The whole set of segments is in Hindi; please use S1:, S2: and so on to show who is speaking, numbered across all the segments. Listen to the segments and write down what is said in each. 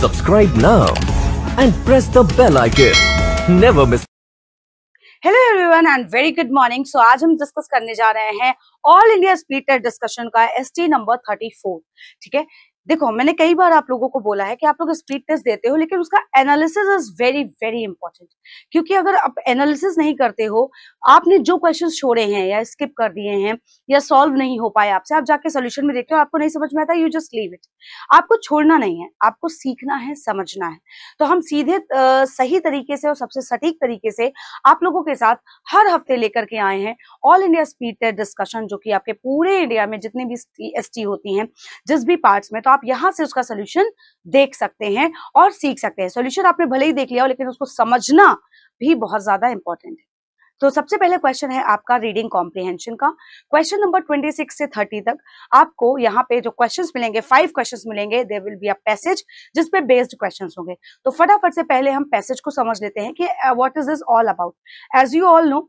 S1: Subscribe now and press the bell icon. Never miss. Hello everyone and very good morning so आज हम डिस्कस करने जा रहे हैं ऑल इंडिया टेस्ट डिस्कशन का एसटी नंबर 34 ठीक है देखो मैंने कई बार आप लोगों को बोला है कि आप लोग स्प्लिट टेस्ट देते हो लेकिन उसका analysis is very very important क्योंकि अगर आप एनालिसिस नहीं करते हो आपने जो क्वेश्चन छोड़े हैं या स्किप कर दिए हैं या सॉल्व नहीं हो पाए आपसे आप जाके सोल्यूशन में देखते हो आपको नहीं समझ में आता यू जस्ट लीव इट आपको छोड़ना नहीं है आपको सीखना है समझना है तो हम सीधे आ, सही तरीके से और सबसे सटीक तरीके से आप लोगों के साथ हर हफ्ते लेकर के आए हैं all India speed test discussion जो कि आपके पूरे इंडिया में जितने भी एस होती है जिस भी पार्ट में तो आप यहां से उसका सोल्यूशन देख सकते हैं और सीख सकते हैं सोल्यूशन आपने भले ही देख लिया हो लेकिन उसको समझना भी बहुत ज्यादा इंपॉर्टेंट है तो सबसे पहले क्वेश्चन है आपका रीडिंग कॉम्प्रिहेंशन का क्वेश्चन नंबर 26 से 30 तक आपको यहाँ पे जो क्वेश्चंस मिलेंगे फाइव क्वेश्चंस मिलेंगे there will be a passage जिसपे बेस्ड क्वेश्चंस होंगे तो फटाफट से पहले हम पैसेज को समझ लेते हैं कि what is this all about as you all know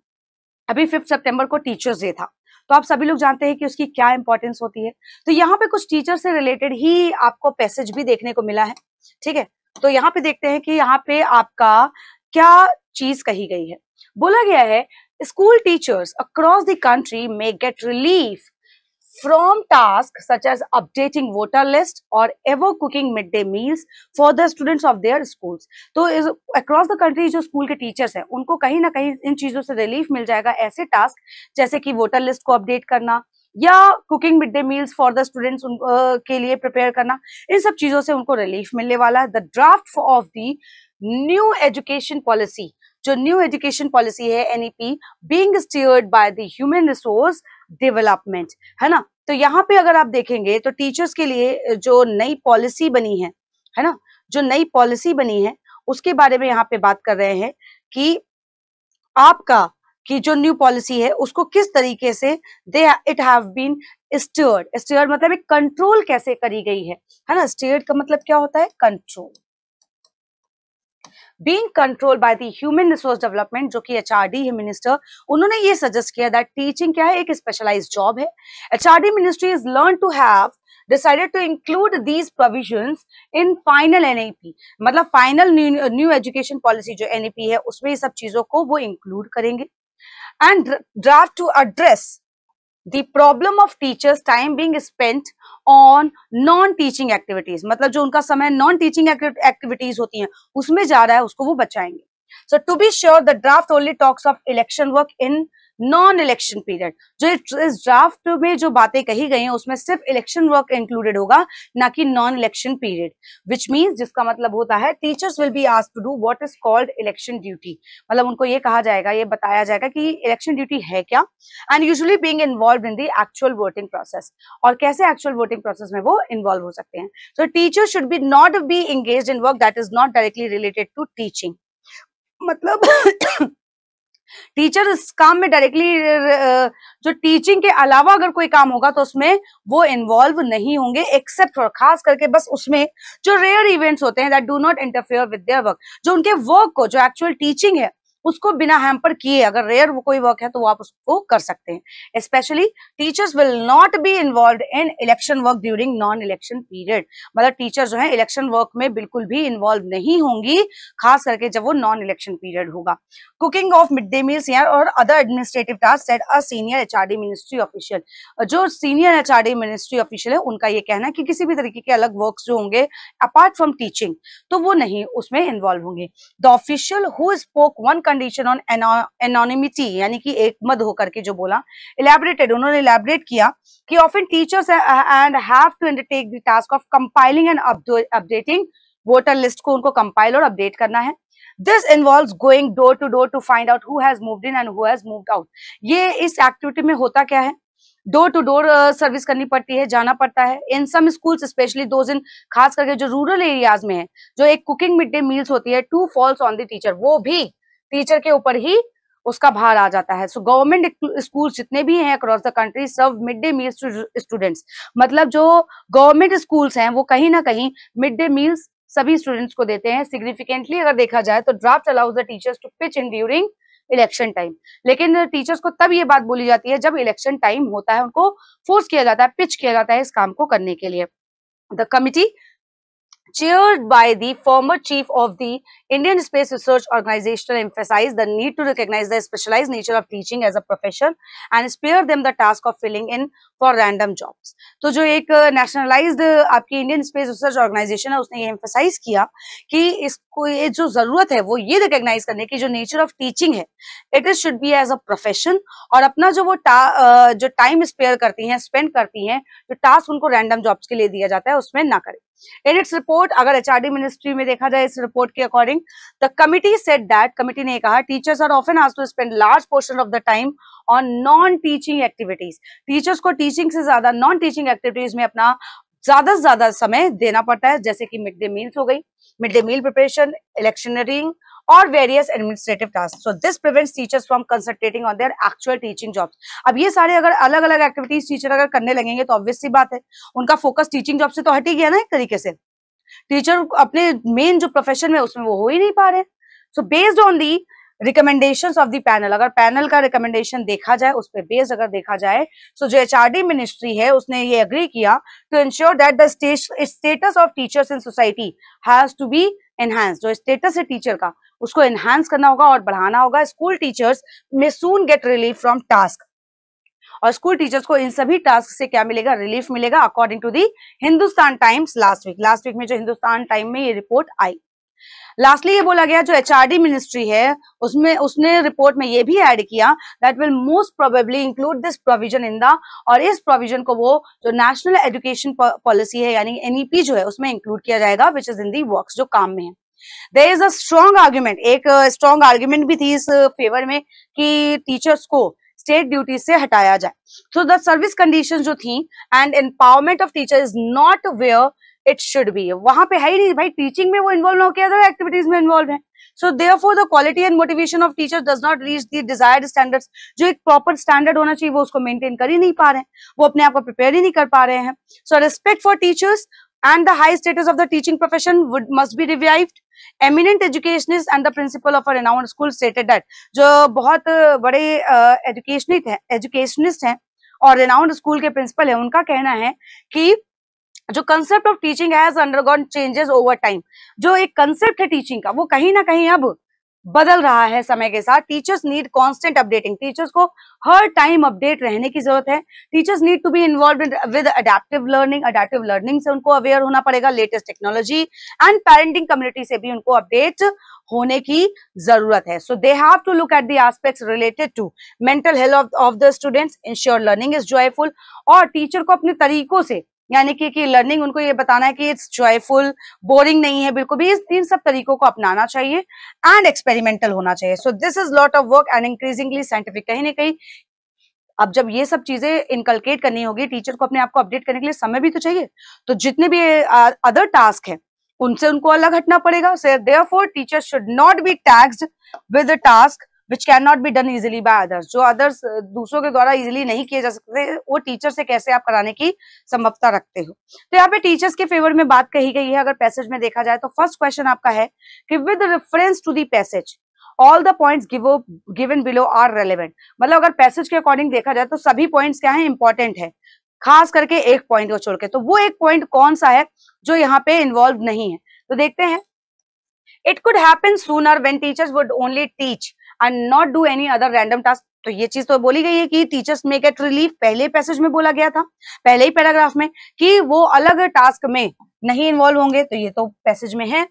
S1: अभी फिफ्थ सेप्टेम्बर को टीचर्स डे था तो आप सभी लोग जानते हैं कि उसकी क्या इंपॉर्टेंस होती है तो यहाँ पे कुछ टीचर से रिलेटेड ही आपको पैसेज भी देखने को मिला है ठीक है तो यहाँ पे देखते हैं कि यहाँ पे आपका क्या चीज कही गई है बोला गया है school teachers across the country may get relief from tasks such as updating voter list or ever cooking midday meals for the students of their schools तो इस across the country जो स्कूल के टीचर्स हैं उनको कहीं ना कहीं इन चीजों से रिलीफ मिल जाएगा ऐसे टास्क जैसे कि वोटर लिस्ट को अपडेट करना या cooking mid day meals for the students के लिए प्रिपेयर करना इन सब चीजों से उनको रिलीफ मिलने वाला है the draft of the new education policy जो न्यू एजुकेशन पॉलिसी है NEP being steered by the human resource development है ना तो यहाँ पे अगर आप देखेंगे तो टीचर्स के लिए जो नई पॉलिसी बनी है है ना जो नई पॉलिसी बनी है उसके बारे में यहाँ पे बात कर रहे हैं कि आपका कि जो न्यू पॉलिसी है उसको किस तरीके से they it have been steered steered मतलब एक कंट्रोल कैसे करी गई है है ना स्टर्ड का मतलब क्या होता है control being controlled by the human resource development जो कि एचआरडी है मिनिस्टर उन्होंने ये सजेस्ट किया दैट टीचिंग क्या है एक स्पेशलाइज जॉब है HRD ministry is learn to have decided to include these provisions in final NEP मतलब final new new education policy जो NEP है उसमें ये सब चीजों को वो include करेंगे and draft to address the problem of teachers time being spent on non teaching activities मतलब जो उनका समय नॉन टीचिंग एक्टिविटीज होती हैं उसमें जा रहा है उसको वो बचाएंगे so to be sure the draft only talks of election work in non election period जो इस ड्राफ्ट में जो बातें कही गई हैं उसमें सिर्फ इलेक्शन वर्क इंक्लूडेड होगा ना कि non election period which means जिसका मतलब होता है teachers will be ask to do what is called election duty मतलब उनको ये कहा जाएगा ये बताया जाएगा कि इलेक्शन ड्यूटी है क्या and usually being involve in the actual voting process और कैसे एक्चुअल वोटिंग प्रोसेस में वो इन्वॉल्व हो सकते हैं so teacher should be not be engage in work that is not directly related to teaching मतलब टीचर इस काम में डायरेक्टली जो टीचिंग के अलावा अगर कोई काम होगा तो उसमें वो इन्वॉल्व नहीं होंगे एक्सेप्ट और खास करके बस उसमें जो रेयर इवेंट्स होते हैं that do not interfere with their work जो उनके वर्क को जो एक्चुअल टीचिंग है उसको बिना हैम्पर किए अगर रेयर कोई वर्क है तो आप उसको कर सकते हैं specially teachers will not be involve in election work during non election period मतलब टीचर जो है इलेक्शन वर्क में बिल्कुल भी इन्वॉल्व नहीं होंगी खास करके जब वो नॉन इलेक्शन पीरियड होगा cooking of mid day meals और other administrative task set a senior HRD ministry official जो सीनियर एचआरडी मिनिस्ट्री ऑफिशियल है उनका ये कहना है कि किसी भी तरीके के अलग वर्क जो होंगे अपार्ट फ्रॉम टीचिंग तो वो नहीं उसमें इन्वॉल्व होंगे the official who spoke one condition on anonymity यानी कि एक मद होकर के जो बोला इलेबरेटेड उन्होंने इलेबरेट किया कि often teachers and have to undertake the task of compiling and updating voter list को उनको कंपाइल और अपडेट करना है this involve going door to door to find out who has moved in and who has moved out ये इस एक्टिविटी में होता क्या है डोर टू डोर सर्विस करनी पड़ती है जाना पड़ता है इन सम स्कूल्स स्पेशली दो दिन खास करके जो रूरल एरियाज में है जो एक कुकिंग मिड डे मील्स होती है to falls on the teacher वो भी टीचर के ऊपर ही उसका भार आ जाता है सो गवर्नमेंट स्कूल जितने भी हैं across the country serve mid day meal students मतलब जो गवर्नमेंट स्कूल्स हैं वो कहीं ना कहीं मिड डे मील्स सभी स्टूडेंट्स को देते हैं सिग्निफिकेंटली अगर देखा जाए तो draft allows the teachers to pitch in during election time लेकिन टीचर्स को तब ये बात बोली जाती है जब इलेक्शन टाइम होता है उनको फोर्स किया जाता है पिच किया जाता है इस काम को करने के लिए the committee chaired by the former chief of the Indian Space Research Organization emphasized the need to recognize the specialized nature of teaching as a profession and spare them the task of filling in for random jobs. तो jo ek nationalized aapki indian space research organization hai usne ye emphasize kiya ki इसको ये जो जरूरत है वो ये रिकग्नाइज करने की जो नेचर ऑफ टीचिंग है it is should be as a profession और अपना जो वो टा, जो टाइम स्पेयर करती हैं स्पेंड करती हैं जो टास्क उनको रैंडम जॉब्स के लिए दिया जाता है उसमें ना करें इन इट्स रिपोर्ट अगर एचआरडी मिनिस्ट्री में देखा जाए इस रिपोर्ट के according the committee set that committee ने कहा teachers are often has to spend large portion of the time on non teaching activities teachers को टीचिंग से ज्यादा नॉन टीचिंग एक्टिविटीज में अपना ज्यादा से ज्यादा समय देना पड़ता है जैसे कि मिड डे मील्स हो गई mid day meal preparation electioneering और various administrative task so this prevents teachers from concentrating on their actual teaching jobs अब ये सारे अगर अलग अलग एक्टिविटीज टीचर अगर करने लगेंगे तो ऑब्वियसली बात है उनका फोकस टीचिंग जॉब से तो हट ही गया ना एक तरीके से टीचर अपने मेन जो प्रोफेशन है उसमें वो हो ही नहीं पा रहे so based on the recommendation of the panel अगर पैनल का रिकमेंडेशन देखा जाए उस पर बेस्ड अगर देखा जाए सो so जो एच आर डी मिनिस्ट्री है उसने ये अग्री किया to ensure that the status of teachers in society has to be enhance जो स्टेटस है टीचर का उसको एनहांस करना होगा और बढ़ाना होगा school teachers may soon get relief from task और स्कूल टीचर्स को इन सभी टास्क से क्या मिलेगा रिलीफ मिलेगा according to the Hindustan Times last week last week में जो हिंदुस्तान टाइम में ये रिपोर्ट आई लास्टली ये बोला गया जो एचआरडी मिनिस्ट्री है उसमें उसने रिपोर्ट में ये भी ऐड किया that will most probably include this provision in the और इस प्रोविजन को वो जो नेशनल एजुकेशन पॉलिसी है यानी एनईपी e जो है उसमें इंक्लूड किया जाएगा which is in the work जो काम में है there is a strong argument एक स्ट्रॉन्ग uh, आर्ग्यूमेंट भी थी इस फेवर uh, में कि टीचर्स को स्टेट ड्यूटी से हटाया जाए सो द सर्विस कंडीशन जो थी and empowerment of teacher is not where it should be वहां पे है ही नहीं भाई टीचिंग में वो इन्वॉल्व ना होकर एक्टिविटीज में इन्वॉल्व है so therefore the quality and motivation of teacher does not reach the desire standard जो एक प्रॉपर स्टैंडर्ड होना चाहिए वो उसको मेंटेन कर ही नहीं पा रहे वो अपने आप को प्रिपेयर ही नहीं कर पा रहे हैं so respect for teachers and the high status of the teaching profession would must be revived eminent educationist and the principal of a renowned school stated that जो बहुत बड़े एजुकेशनिस्ट uh, हैं एजुकेशनिस्ट हैं और रेनाउंड स्कूल के प्रिंसिपल हैं उनका कहना है कि जो concept of teaching has undergone changes over time जो एक कंसेप्ट है टीचिंग का वो कहीं ना कहीं अब बदल रहा है समय के साथ teachers need constant updating teachers को हर टाइम अपडेट रहने की जरूरत है teachers need to be involve with adaptive learning adaptive learning से उनको अवेयर होना पड़ेगा latest technology and parenting community से भी उनको अपडेट होने की जरूरत है so they have to look at the aspects related to mental health of the students ensure learning is joyful और टीचर को अपने तरीकों से यानी कि कि लर्निंग उनको ये बताना है कि इट्स जॉयफुल बोरिंग नहीं है बिल्कुल भी इस तीन सब तरीकों को अपनाना चाहिए एंड एक्सपेरिमेंटल होना चाहिए so this is lot of work and increasingly scientific कहीं ना कहीं अब जब ये सब चीजें इनकलकेट करनी होगी टीचर को अपने आप को अपडेट करने के लिए समय भी तो चाहिए तो जितने भी अदर टास्क है उनसे उनको अलग हटना पड़ेगा therefore teacher should not be taxed with task which can not be done easily by others जो अदर्स दूसरों के द्वारा इजिली नहीं किए जा सकते वो टीचर से कैसे आप कराने की संभवता रखते हो तो यहाँ पे टीचर्स के फेवर में बात कही गई है अगर पैसेज में देखा जाए तो फर्स्ट क्वेश्चन आपका है कि with reference to the passage all the points given below are relevant मतलब अगर पैसेज के अकॉर्डिंग देखा जाए तो सभी पॉइंट क्या है इंपॉर्टेंट है खास करके एक पॉइंट को छोड़ के तो वो एक पॉइंट कौन सा है जो यहाँ पे इन्वॉल्व नहीं है तो देखते हैं it could happen sooner when teachers would only teach and not do any other random task तो ये चीज तो बोली गई है कि टीचर्स मेक एट रिलीफ पहले पैसेज में बोला गया था पहले ही पैराग्राफ में कि वो अलग टास्क में नहीं इन्वॉल्व होंगे तो ये तो पैसेज में है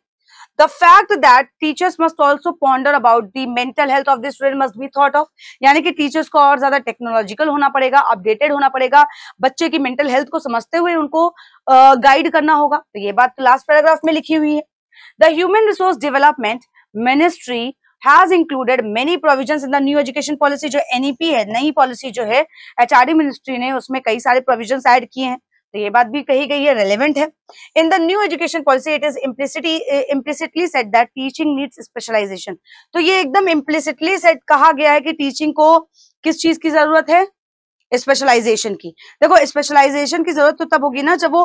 S1: the fact that teachers must also ponder about the mental health of the student must be thought of यानी कि टीचर्स को और ज्यादा टेक्नोलॉजिकल होना पड़ेगा अपडेटेड होना पड़ेगा बच्चे की मेंटल हेल्थ को समझते हुए उनको गाइड uh, करना होगा तो ये बात लास्ट पैराग्राफ में लिखी हुई है the human resource development ministry has included many provision in the new education policy जो एनईपी e है नई पॉलिसी जो है एचआरडी मिनिस्ट्री ने उसमें कई सारे प्रोविजन एड किए हैं तो ये बात भी कही गई है रेलिवेंट है in the new education policy it is implicity implicitly set that teaching needs specialisation तो ये एकदम इम्प्लिसिटली सेट कहा गया है कि टीचिंग को किस चीज की जरूरत है स्पेशलाइजेशन की देखो स्पेशलाइजेशन की जरूरत तो तब होगी ना जब वो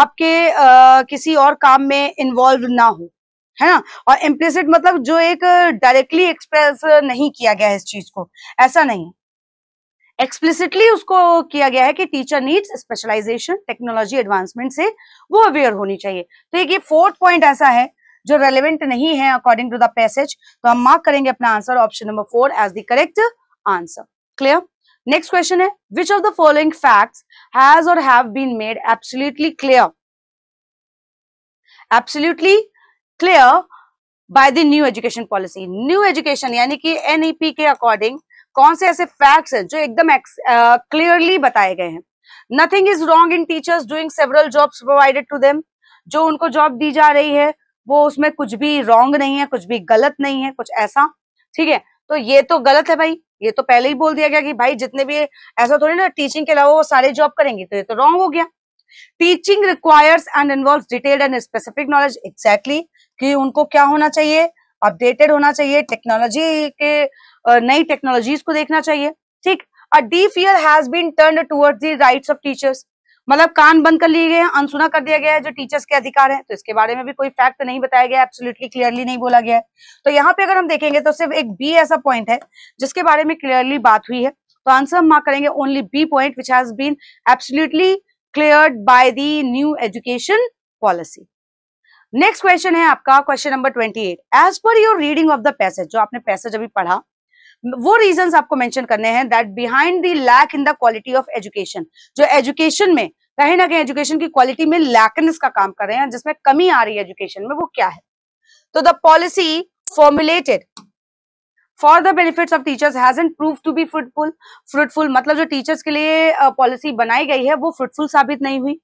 S1: आपके आ, किसी और काम में इन्वॉल्व ना हो है ना और इम्प्लिसिट मतलब जो एक डायरेक्टली एक्सप्रेस नहीं किया गया है इस चीज को ऐसा नहीं एक्सप्लिसिटली उसको किया गया है कि teacher needs specialisation technology advancement से वो अवेयर होनी चाहिए तो एक ये फोर्थ पॉइंट ऐसा है जो रेलिवेंट नहीं है अकॉर्डिंग टू द पैसेज तो हम मार्क करेंगे अपना answer option number four as the correct answer clear next question है which of the following facts has और have been made absolutely clear absolutely clear by the new education policy new education यानी कि एनईपी e के अकॉर्डिंग कौन से ऐसे फैक्ट्स हैं जो एकदम uh, बताए गए हैं nothing is wrong in teachers doing several jobs provided to them जो उनको जॉब दी जा रही है वो उसमें कुछ भी रॉन्ग नहीं है कुछ भी गलत नहीं है कुछ ऐसा ठीक है तो ये तो गलत है भाई ये तो पहले ही बोल दिया गया कि भाई जितने भी ऐसा थोड़ी ना टीचिंग के अलावा वो सारे जॉब करेंगे तो ये तो रॉन्ग हो गया teaching requires and involve detailed and specific knowledge exactly कि उनको क्या होना चाहिए अपडेटेड होना चाहिए टेक्नोलॉजी के नई टेक्नोलॉजीज को देखना चाहिए ठीक a deaf ear has been turned towards the right of teachers मतलब कान बंद कर लिए गए हैं अनसुना कर दिया गया है जो टीचर्स के अधिकार हैं तो इसके बारे में भी कोई फैक्ट नहीं बताया गया एब्सोल्युटली क्लियरली नहीं बोला गया है तो यहाँ पे अगर हम देखेंगे तो सिर्फ एक बी ऐसा पॉइंट है जिसके बारे में क्लियरली बात हुई है तो आंसर हम मार्क करेंगे only B point which has been absolutely clear by the new education policy next question है आपका question number twenty eight as per your reading of the passage जो आपने पैसेज अभी पढ़ा वो रीजंस आपको मेंशन करने हैं that behind the lack in the quality of education जो एजुकेशन में कहीं ना कहीं एजुकेशन की क्वालिटी में लैकनेस का काम कर रहे हैं जिसमें कमी आ रही है एजुकेशन में वो क्या है तो the policy formulated for the benefit of teachers has an prove to be fruitful fruitful मतलब जो टीचर्स के लिए पॉलिसी बनाई गई है वो फ्रूटफुल साबित नहीं हुई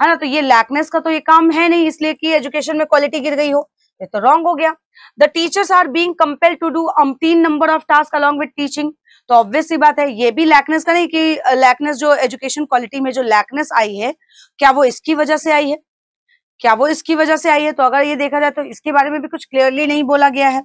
S1: है हाँ ना तो ये लैकनेस का तो ये काम है नहीं इसलिए कि एजुकेशन में क्वालिटी गिर गई हो ये तो रॉन्ग हो गया the teachers are being compel to do umpteen number of task along with teaching तो ऑब्वियस सी बात है ये भी लैकनेस का नहीं कि लैकनेस जो एजुकेशन क्वालिटी में जो लैकनेस आई है क्या वो इसकी वजह से आई है क्या वो इसकी वजह से आई है तो अगर ये देखा जाए तो इसके बारे में भी कुछ क्लियरली नहीं बोला गया है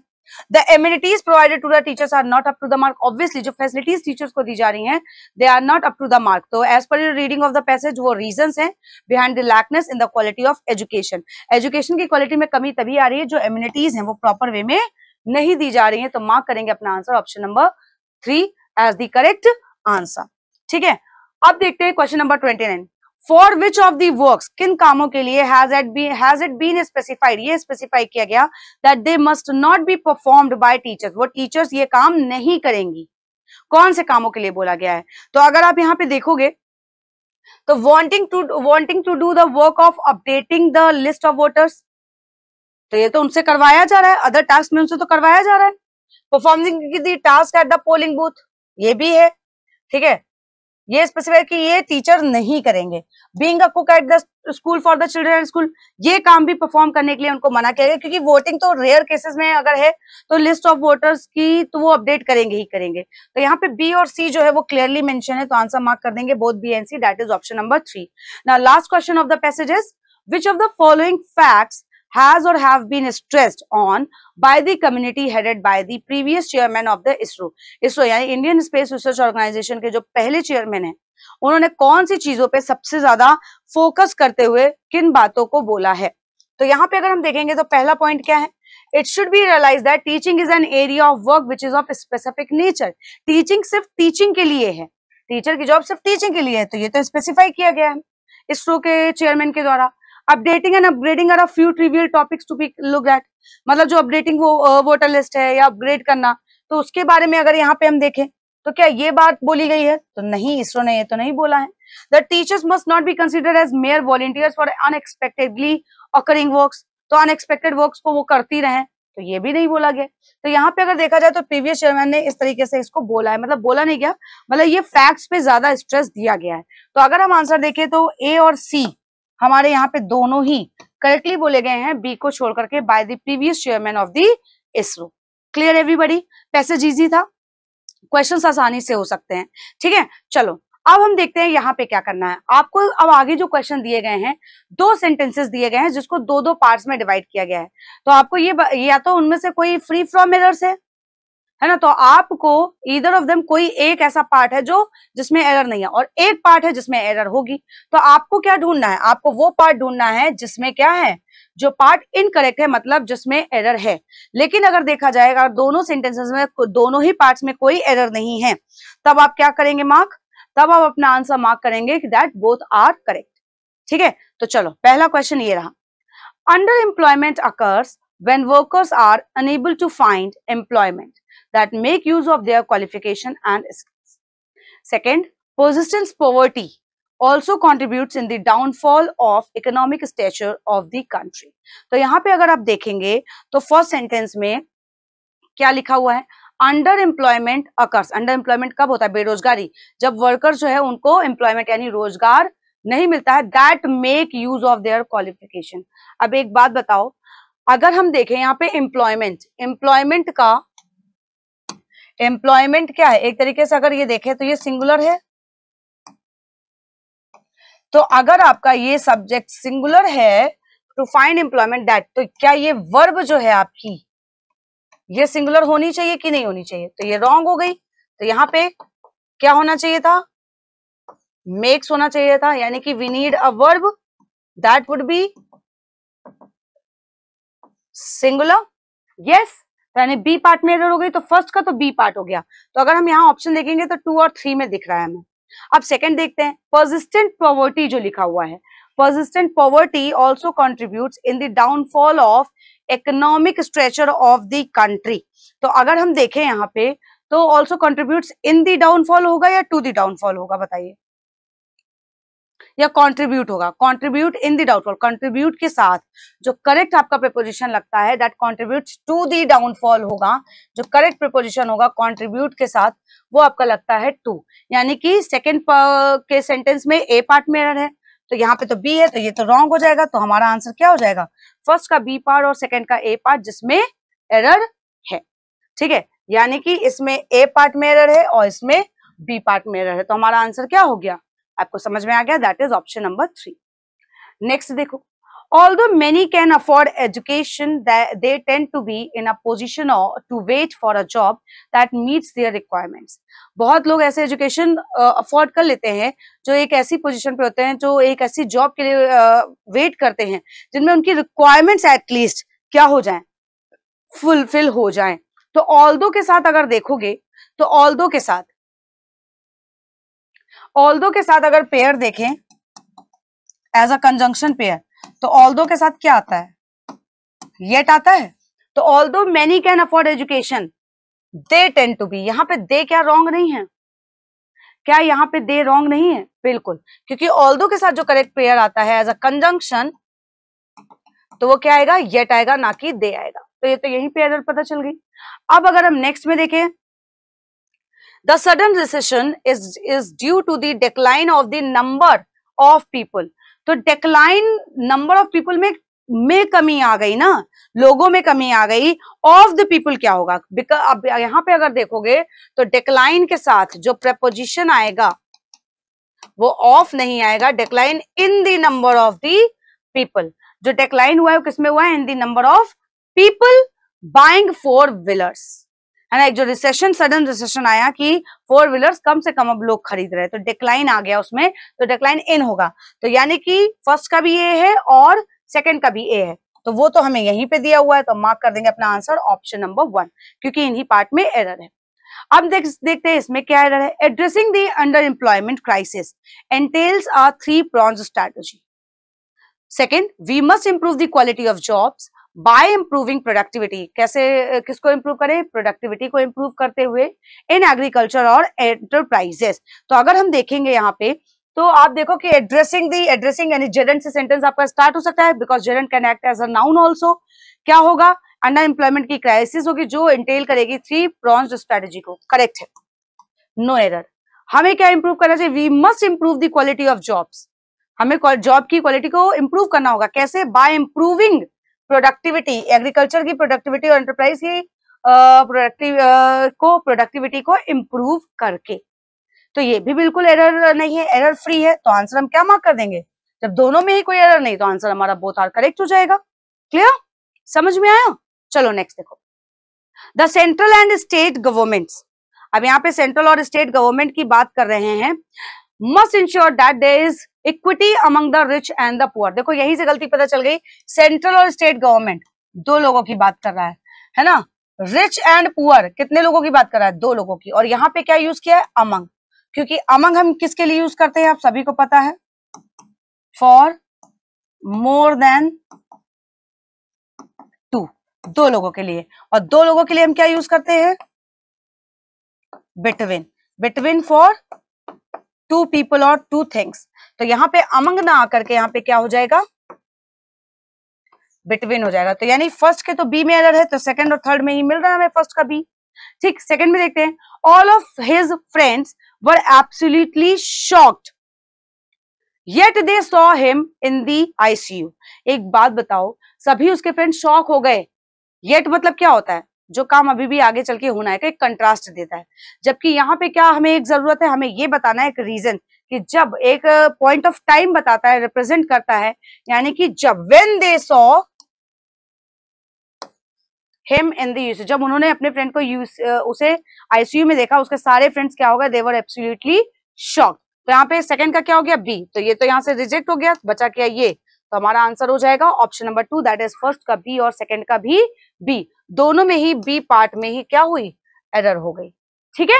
S1: the amenities provided to the teachers are not up to the mark obviously जो फैसिलिटीज टीचर्स को दी जा रही हैं they are not up to the mark तो as per reading of the passage वो रीजन है behind the lackness in the quality of education education की क्वालिटी में कमी तभी आ रही है जो एम्यूनिटीज है वो प्रॉपर वे में नहीं दी जा रही है तो मार्क करेंगे अपना answer option number three as the correct answer ठीक है अब देखते हैं question number twenty nine for which of the work किन कामों के लिए हैज इट बीन स्पेसिफाइड ये स्पेसिफाई किया गया that they must not be performed by teachers वो टीचर्स ये काम नहीं करेंगी कौन से कामों के लिए बोला गया है तो अगर आप यहाँ पे देखोगे तो wanting to wanting to do the work of updating the list of voters तो ये तो उनसे करवाया जा रहा है अदर टास्क में उनसे तो करवाया जा रहा है performing the task at the polling booth ये भी है ठीक है ये स्पेसिफाई कि ये टीचर नहीं करेंगे being a cook at the school for the children school ये काम भी परफॉर्म करने के लिए उनको मना किया गया क्योंकि वोटिंग तो रेयर केसेस में अगर है तो लिस्ट ऑफ वोटर्स की तो वो अपडेट करेंगे ही करेंगे तो यहाँ पे बी और सी जो है वो क्लियरली मेंशन है तो आंसर मार्क कर देंगे both B and C that is option number three ना last question of the passages which of the following facts has or have been stressed on by the community headed by the previous chairman of the ISRO. ISRO यानी Indian Space Research Organization के जो पहले chairman है उन्होंने कौन सी चीजों पर सबसे ज्यादा फोकस करते हुए किन बातों को बोला है तो यहाँ पे अगर हम देखेंगे तो पहला पॉइंट क्या है it should be realise that teaching is an area of work which is of specific nature teaching सिर्फ टीचिंग के लिए है टीचर की जॉब सिर्फ टीचिंग के लिए है तो ये तो स्पेसिफाई किया गया है इसरो के चेयरमैन के द्वारा updating and upgrading are a few trivial topics to be look at मतलब जो अपडेटिंग वो वोटर लिस्ट है या अपग्रेड करना तो उसके बारे में अगर यहाँ पे हम देखें तो क्या ये बात बोली गई है तो नहीं इसरो ने ये तो नहीं बोला है the teachers must not be consider as mere volunteers for unexpectedly occurring works तो अनएक्सपेक्टेड वर्क्स को वो करती रहे तो ये भी नहीं बोला गया तो यहाँ पे अगर देखा जाए तो प्रीवियस चेयरमैन ने इस तरीके से इसको बोला है मतलब बोला नहीं गया मतलब ये फैक्ट्स पे ज्यादा स्ट्रेस दिया गया है तो अगर हम आंसर देखें तो ए और सी हमारे यहाँ पे दोनों ही करेक्टली बोले गए हैं बी को छोड़ करके by the previous chairman of the ISRO clear everybody passage easy था क्वेश्चन आसानी से हो सकते हैं ठीक है चलो अब हम देखते हैं यहाँ पे क्या करना है आपको अब आगे जो क्वेश्चन दिए गए हैं दो सेंटेंसेस दिए गए हैं जिसको दो दो पार्ट्स में डिवाइड किया गया है तो आपको ये या तो उनमें से कोई फ्री फ्रॉम एरर्स है है ना तो आपको इधर ऑफ देम कोई एक ऐसा पार्ट है जो जिसमें एरर नहीं है और एक पार्ट है जिसमें एरर होगी तो आपको क्या ढूंढना है आपको वो पार्ट ढूंढना है जिसमें क्या है जो पार्ट इनकरेक्ट है मतलब जिसमें एरर है लेकिन अगर देखा जाएगा दोनों सेंटेंसेस में दोनों ही पार्ट्स में कोई एरर नहीं है तब आप क्या करेंगे मार्क तब आप अपना आंसर मार्क करेंगे दैट बोथ आर करेक्ट ठीक है तो चलो पहला क्वेश्चन ये रहा underemployment occurs when workers are unable to find employment that make use of their qualification and skills. Second, persistence poverty also contributes in the downfall of economic stature of the country. तो यहाँ पे अगर आप देखेंगे तो first sentence में क्या लिखा हुआ है underemployment occurs underemployment कब होता है बेरोजगारी जब वर्कर्स जो है उनको एम्प्लॉयमेंट यानी रोजगार नहीं मिलता है that make use of their qualification अब एक बात बताओ अगर हम देखें यहाँ पे एम्प्लॉयमेंट एम्प्लॉयमेंट का एम्प्लॉयमेंट क्या है एक तरीके से अगर ये देखें तो ये सिंगुलर है तो अगर आपका ये सब्जेक्ट सिंगुलर है टू फाइंड एम्प्लॉयमेंट दैट तो क्या ये वर्ब जो है आपकी ये सिंगुलर होनी चाहिए कि नहीं होनी चाहिए तो ये रॉन्ग हो गई तो यहां पे क्या होना चाहिए था मेक्स होना चाहिए था यानी कि we need a verb that would be singular yes यानी बी पार्ट में अगर हो गई तो फर्स्ट का तो बी पार्ट हो गया तो अगर हम यहाँ ऑप्शन देखेंगे तो टू और थ्री में दिख रहा है हमें अब सेकंड देखते हैं परसिस्टेंट पॉवर्टी जो लिखा हुआ है persistent poverty also contribute in the downfall of economic structure of the country तो अगर हम देखें यहाँ पे तो also contribute in the downfall होगा या टू द डाउनफॉल होगा बताइए या कॉन्ट्रीब्यूट होगा कॉन्ट्रीब्यूट इन दी डाउटफॉल कॉन्ट्रीब्यूट के साथ जो करेक्ट आपका प्रिपोजिशन लगता है that contribute to the downfall होगा जो करेक्ट प्रिपोजिशन होगा कॉन्ट्रीब्यूट के साथ वो आपका लगता है टू यानी कि सेकेंड के सेंटेंस में ए पार्ट में एरर है तो यहाँ पे तो बी है तो ये तो रॉन्ग हो जाएगा तो हमारा आंसर क्या हो जाएगा फर्स्ट का बी पार्ट और सेकेंड का ए पार्ट जिसमें एरर है ठीक है यानी कि इसमें ए पार्ट में एरर है और इसमें बी पार्ट में एरर है तो हमारा आंसर क्या हो गया आपको समझ में आ गया that is option number three next देखो all many many can afford education they tend to be in a position or to wait for a job that meets their requirements बहुत लोग ऐसे एजुकेशन अफोर्ड uh, कर लेते हैं जो एक ऐसी पोजिशन पे होते हैं जो एक ऐसी जॉब के लिए वेट uh, करते हैं जिनमें उनकी रिक्वायरमेंट्स एटलीस्ट क्या हो जाए फुलफिल हो जाए तो ऑल्दो के साथ अगर देखोगे तो ऑल्दो के साथ ऑल्दो के साथ अगर पेयर देखें एज अ कंजंक्शन पेयर तो ऑल्दो के साथ क्या आता है येट आता है तो although many can afford education they tend to be यहां पे दे क्या रॉन्ग नहीं है क्या यहां पे दे रॉन्ग नहीं है बिल्कुल क्योंकि ऑल दो के साथ जो करेक्ट पेयर आता है एज अ कंजंक्शन तो वो क्या आएगा येट आएगा ना कि दे आएगा तो ये तो यही पेयर पता चल गई अब अगर हम नेक्स्ट में देखें the sudden recession is is due to the decline of the number of people तो डेक्लाइन नंबर ऑफ पीपल में में कमी आ गई ना लोगों में कमी आ गई ऑफ द पीपल क्या होगा अब यहां पे अगर देखोगे तो डेक्लाइन के साथ जो प्रपोजिशन आएगा वो ऑफ नहीं आएगा decline in the number of the people जो डेक्लाइन हुआ है किसमें हुआ है in the number of people buying four wheelers है ना एक जो रिसेशन सडन रिसेशन आया कि फोर व्हीलर्स कम से कम अब लोग खरीद रहे तो डिक्लाइन आ गया उसमें तो डिक्लाइन इन होगा तो यानी कि फर्स्ट का भी ए है और सेकेंड का भी ए है तो वो तो हमें यहीं पे दिया हुआ है तो मार्क कर देंगे अपना आंसर ऑप्शन नंबर वन क्योंकि इन्हीं पार्ट में एरर है अब देख देखते हैं इसमें क्या एरर है addressing the underemployment crisis entails are three prongs strategy second we must improve the quality of jobs by improving productivity कैसे किसको इम्प्रूव करें प्रोडक्टिविटी को इम्प्रूव करते हुए इन एग्रीकल्चर और एंटरप्राइजेस तो अगर हम देखेंगे यहाँ पे तो आप देखो कि एड्रेसिंग दी एड्रेसिंग यानी जेरेंट से सेंटेंस आपका स्टार्ट हो सकता है because gerund can act as a noun also क्या होगा अनएम्प्लॉयमेंट की क्राइसिस होगी जो इंटेल करेगी थ्री प्रॉन्स स्ट्रेटेजी को करेक्ट है नो एरर हमें क्या इंप्रूव करना चाहिए we must improve the quality of jobs हमें जॉब की क्वालिटी को इंप्रूव करना होगा कैसे बाय इंप्रूविंग प्रोडक्टिविटी एग्रीकल्चर की प्रोडक्टिविटी और एंटरप्राइज की प्रोडक्टिव को प्रोडक्टिविटी को इम्प्रूव करके तो ये भी बिल्कुल एरर नहीं है एरर फ्री है तो आंसर हम क्या मार्क कर देंगे जब दोनों में ही कोई एरर नहीं तो आंसर हमारा बोथ आर करेक्ट हो जाएगा क्लियर समझ में आया चलो नेक्स्ट देखो the central and state governments अब यहाँ पे सेंट्रल और स्टेट गवर्नमेंट की बात कर रहे हैं must ensure that there is equity among the rich and the poor देखो यही से गलती पता चल गई सेंट्रल और स्टेट गवर्नमेंट दो लोगों की बात कर रहा है है ना रिच एंड पुअर कितने लोगों की बात कर रहा है दो लोगों की और यहाँ पे क्या यूज किया है अमंग क्योंकि अमंग हम किसके लिए यूज करते हैं आप सभी को पता है फॉर मोर देन टू दो लोगों के लिए और दो लोगों के लिए हम क्या यूज करते हैं between between for two people और टू थिंग्स तो यहाँ पे अमंग ना आकर के यहाँ पे क्या हो जाएगा बिटवीन हो जाएगा तो यानी फर्स्ट के तो बी में अगर है तो सेकंड और थर्ड में ही मिल रहा है हमें फर्स्ट का बी ठीक सेकंड में देखते हैं all of his friends were absolutely shocked yet they saw him in the ICU एक बात बताओ सभी उसके फ्रेंड शॉक हो गए येट मतलब क्या होता है जो काम अभी भी आगे चल के होना है का एक कंट्रास्ट देता है जबकि यहाँ पे क्या हमें एक जरूरत है हमें ये बताना है एक रीजन कि जब एक पॉइंट ऑफ टाइम बताता है रिप्रेजेंट करता है यानी कि जब वेन दे सो हेम इन दूस जब उन्होंने अपने फ्रेंड को यूज उसे आईसीयू में देखा उसके सारे फ्रेंड्स क्या हो गए देवर एब्सोल्यूटली शॉक तो यहाँ पे सेकंड का क्या हो गया बी तो ये तो यहाँ से रिजेक्ट हो गया बचा क्या ये तो हमारा आंसर हो जाएगा option number two that is first का बी और सेकंड का भी बी दोनों में ही बी पार्ट में ही क्या हुई एरर हो गई ठीक है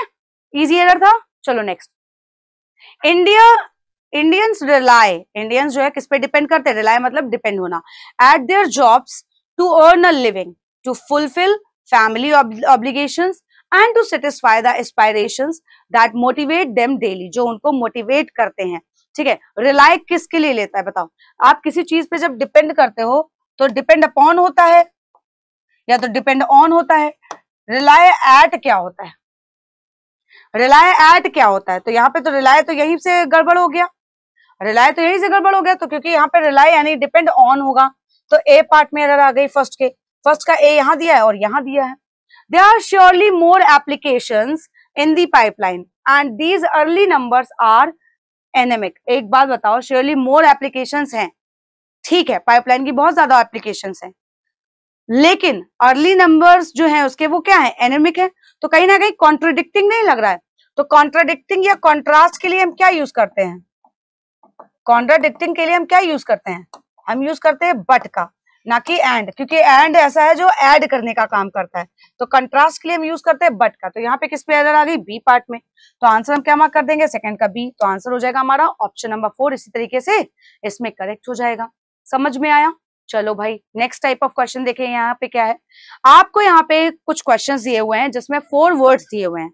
S1: इजी एरर था चलो next India Indians rely Indians जो है किस पे डिपेंड करते हैं रिलाय मतलब डिपेंड होना at their jobs to earn a living to fulfil family obligation and to satisfy the aspiration that motivate them daily जो उनको मोटिवेट करते हैं ठीक है रिलाय किसके लिए लेता है बताओ आप किसी चीज पे जब डिपेंड करते हो तो डिपेंड अपॉन होता है या तो डिपेंड ऑन होता है रिलाय एट क्या होता है रिलाय एट क्या होता है तो यहाँ पे तो रिलाय तो यहीं से गड़बड़ हो गया रिलाय तो यहीं से गड़बड़ हो गया तो क्योंकि यहाँ पे रिलाय यानी डिपेंड ऑन होगा तो ए पार्ट में अगर आ गई फर्स्ट के फर्स्ट का ए यहाँ दिया है और यहाँ दिया है they are surely more application in the pipeline and these early number are anaemic एक बात बताओ श्योरली मोर एप्लीकेशन है ठीक है पाइपलाइन की बहुत ज्यादा एप्लीकेशन है लेकिन अर्ली नंबर्स जो है उसके वो क्या है एनेमिक है तो कहीं ना कहीं कॉन्ट्रोडिक्टिंग नहीं लग रहा है तो कॉन्ट्राडिक्टिंग या कॉन्ट्रास्ट के लिए हम क्या यूज करते हैं कॉन्ट्राडिक्टिंग के लिए हम क्या यूज करते हैं हम यूज करते हैं बट का ना कि एंड क्योंकि एंड ऐसा है जो एड करने का काम करता है तो कंट्रास्ट के लिए हम यूज करते हैं बट का तो यहाँ पे किस पे एरर आ गई बी पार्ट में तो आंसर हम क्या मार्क कर देंगे सेकंड का बी तो आंसर हो जाएगा हमारा ऑप्शन नंबर फोर इसी तरीके से इसमें करेक्ट हो जाएगा समझ में आया चलो भाई नेक्स्ट टाइप ऑफ क्वेश्चन देखें यहाँ पे क्या है आपको यहाँ पे कुछ क्वेश्चंस दिए हुए हैं जिसमें फोर वर्ड्स दिए हुए हैं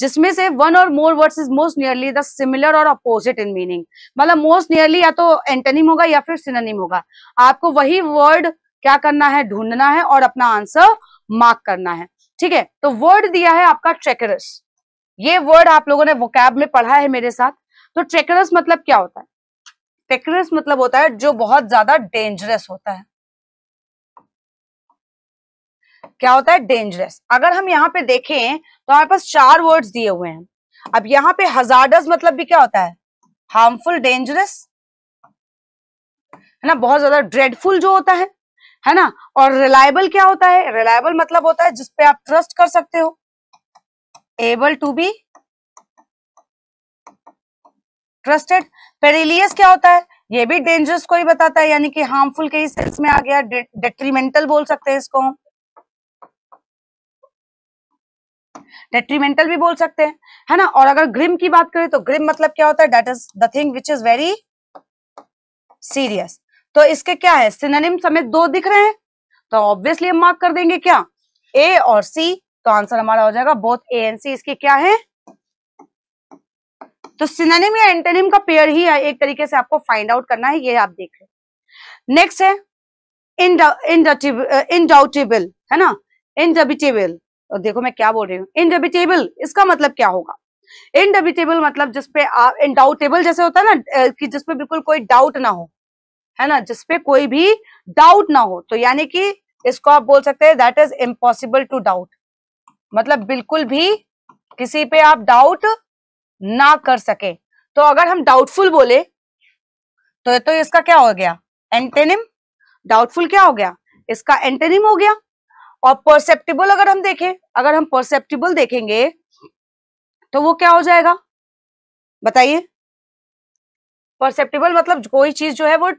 S1: जिसमें से वन और more words is most nearly the similar और अपोजिट इन मीनिंग मतलब मोस्ट नियरली या तो एंटनिम होगा या फिर सिनोनिम होगा आपको वही वर्ड क्या करना है ढूंढना है और अपना आंसर मार्क करना है ठीक है तो वर्ड दिया है आपका ट्रेकरस ये वर्ड आप लोगों ने वो में पढ़ा है मेरे साथ तो ट्रेकरस मतलब क्या होता है टेक्रिस मतलब होता है जो बहुत ज्यादा डेंजरस होता है क्या होता है डेंजरस अगर हम यहाँ पे देखें तो हमारे पास चार वर्ड्स दिए हुए हैं अब यहाँ पे हजार्डस मतलब भी क्या होता है हार्मफुल डेंजरस है ना बहुत ज्यादा ड्रेडफुल जो होता है है ना और रिलायबल क्या होता है रिलायबल मतलब होता है जिसपे आप ट्रस्ट कर सकते हो able to be trusted perilous क्या होता है ये भी डेंजरस को ही बताता है यानी कि हार्मफुल के सेंस में आ गया डेट्रीमेंटल बोल सकते हैं इसको डेट्रीमेंटल भी बोल सकते हैं है ना और अगर ग्रिम की बात करें तो ग्रिम मतलब क्या होता है date is the thing which is very serious तो इसके क्या है सिनोनिम समेत दो दिख रहे हैं तो ऑब्वियसली हम मार्क कर देंगे क्या ए और सी तो आंसर हमारा हो जाएगा बोथ ए एंड सी इसके क्या है तो सिनेम या एंटेनिम का पेयर ही एक तरीके से आपको फाइंड आउट करना है ये आप देख रहे नेक्स्ट है इनडाउटेबल uh, है ना इनडबिटेबल और तो देखो मैं क्या बोल रही हूँ इनडबिटेबल इसका मतलब क्या होगा इनडबिटेबल मतलब जिसपे आप इनडाउटेबल जैसे होता है ना कि जिसपे बिल्कुल कोई डाउट ना हो है ना जिसपे कोई भी डाउट ना हो तो यानी कि इसको आप बोल सकते हैं that is impossible to doubt मतलब बिल्कुल भी किसी पे आप डाउट ना कर सके तो अगर हम डाउटफुल बोले तो तो इसका क्या हो गया एंटेनिम डाउटफुल क्या हो गया इसका एंटेनिम हो गया और परसेप्टिबल अगर हम देखें अगर हम परसेप्टिबल देखेंगे तो वो क्या हो जाएगा बताइए परसेप्टिबल मतलब कोई चीज जो है वो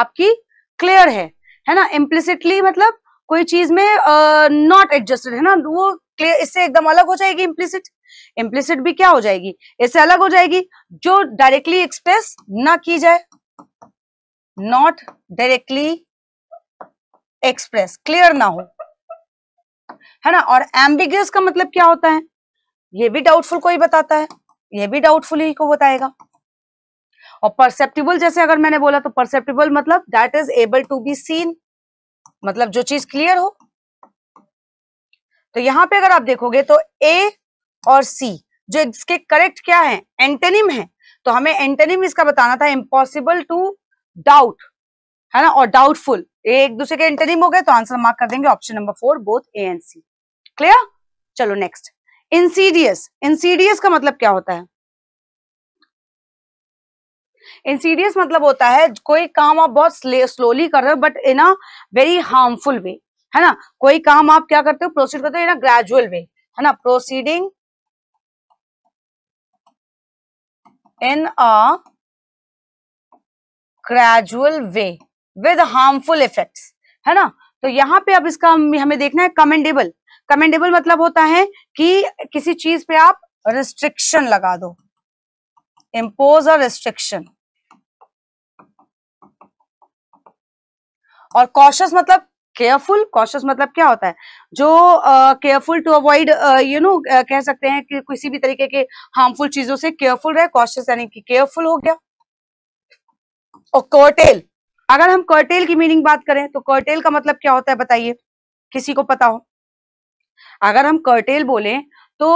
S1: आपकी क्लियर है है ना इम्प्लिसिटली मतलब कोई चीज में नॉट uh, एडजस्टेड है ना वो क्लियर इससे एकदम अलग हो जाएगी इम्प्लिसिट इम्प्लिसिट भी क्या हो जाएगी इससे अलग हो जाएगी जो डायरेक्टली एक्सप्रेस ना की जाए नॉट डायरेक्टली एक्सप्रेस क्लियर ना हो है ना और एम्बिगस का मतलब क्या होता है ये भी डाउटफुल को ही बताता है ये भी डाउटफुल ही को बताएगा और परसेप्टिबल जैसे अगर मैंने बोला तो परसेप्टिबल मतलब that is able to be seen मतलब जो चीज क्लियर हो तो यहां पे अगर आप देखोगे तो ए और सी जो इसके करेक्ट क्या है एंटेनिम है तो हमें एंटेनिम इसका बताना था इम्पॉसिबल टू डाउट है ना और डाउटफुल एक दूसरे के एंटेनिम हो गए तो आंसर मार्क कर देंगे option number four both A and C clear चलो नेक्स्ट इंसीडियस इंसीडियस का मतलब क्या होता है इंसीडियस मतलब होता है कोई काम आप बहुत स्लोली कर रहे हो but in a very harmful way है ना कोई काम आप क्या करते हो प्रोसीड करते हो इन अ ग्रेजुअल वे है ना proceeding in a gradual way with harmful effect है ना तो यहाँ पे अब इसका हमें देखना है कमेंडेबल कमेंडेबल मतलब होता है कि किसी चीज पे आप रिस्ट्रिक्शन लगा दो इम्पोज और रिस्ट्रिक्शन और कॉशस मतलब केयरफुल कॉशियस मतलब क्या होता है जो careful to avoid you know कह सकते हैं कि किसी भी तरीके के हार्मफुल चीजों से केयरफुल रहे कॉशियस यानी कि केयरफुल हो गया और कर्टेल अगर हम कर्टेल की मीनिंग बात करें तो कर्टेल का मतलब क्या होता है बताइए किसी को पता हो अगर हम कर्टेल बोले तो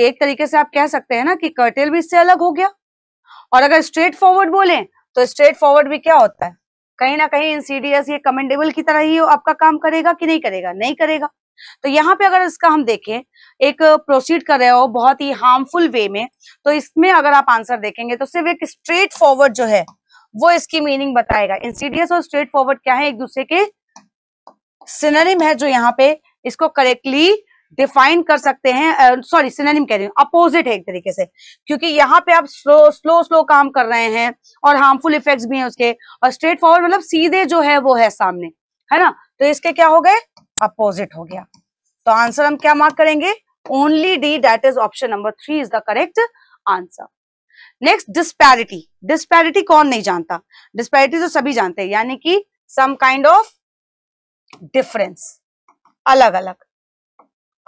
S1: एक तरीके से आप कह सकते हैं ना कि कर्टेल भी इससे अलग हो गया और अगर स्ट्रेट फॉरवर्ड बोले तो स्ट्रेट फॉरवर्ड भी क्या होता है कहीं ना कहीं इंसीडियस ये कमेंडेबल की तरह ही आपका काम करेगा कि नहीं करेगा नहीं करेगा तो यहाँ पे अगर इसका हम देखें एक प्रोसीड कर रहे हो बहुत ही हार्मफुल वे में तो इसमें अगर आप आंसर देखेंगे तो सिर्फ एक स्ट्रेट फॉरवर्ड जो है वो इसकी मीनिंग बताएगा इंसीडियस और स्ट्रेट फॉरवर्ड क्या है एक दूसरे के सिनरिम है जो यहाँ पे इसको करेक्टली डिफाइन कर सकते हैं सॉरी सिनेनिम कह रही हूँ अपोजिट है एक तरीके से क्योंकि यहाँ पे आप स्लो स्लो स्लो काम कर रहे हैं और हार्मफुल इफेक्ट्स भी हैं उसके और स्ट्रेट फॉरवर्ड मतलब सीधे जो है वो है सामने है ना तो इसके क्या हो गए अपोजिट हो गया तो आंसर हम क्या मार्क करेंगे only D date is option number three is the correct answer next disparity disparity कौन नहीं जानता डिस्पैरिटी तो सभी जानते हैं यानी कि सम काइंड ऑफ डिफरेंस अलग अलग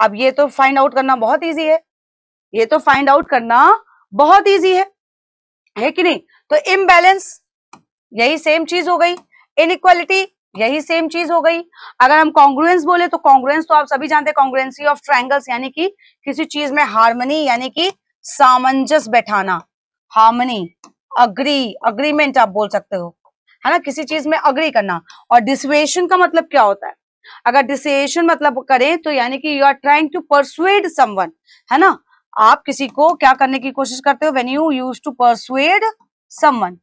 S1: अब ये तो फाइंड आउट करना बहुत ईजी है ये तो फाइंड आउट करना बहुत ईजी है है कि नहीं तो इम्बैलेंस यही सेम चीज हो गई इनइक्वालिटी यही सेम चीज हो गई अगर हम कॉन्ग्रुएंस बोले तो कॉन्ग्रुएंस तो आप सभी जानते हैं कॉन्ग्रुएंसी ऑफ ट्राइंगल्स यानी कि किसी चीज में हार्मनी यानी कि सामंजस बैठाना हार्मनी अग्री अग्रीमेंट आप बोल सकते हो है ना किसी चीज में अग्री करना और डिसवेशन का मतलब क्या होता है अगर डिसन मतलब करें तो यानी कि you are trying to persuade someone है ना आप किसी को क्या करने की कोशिश करते हो when you use to persuade someone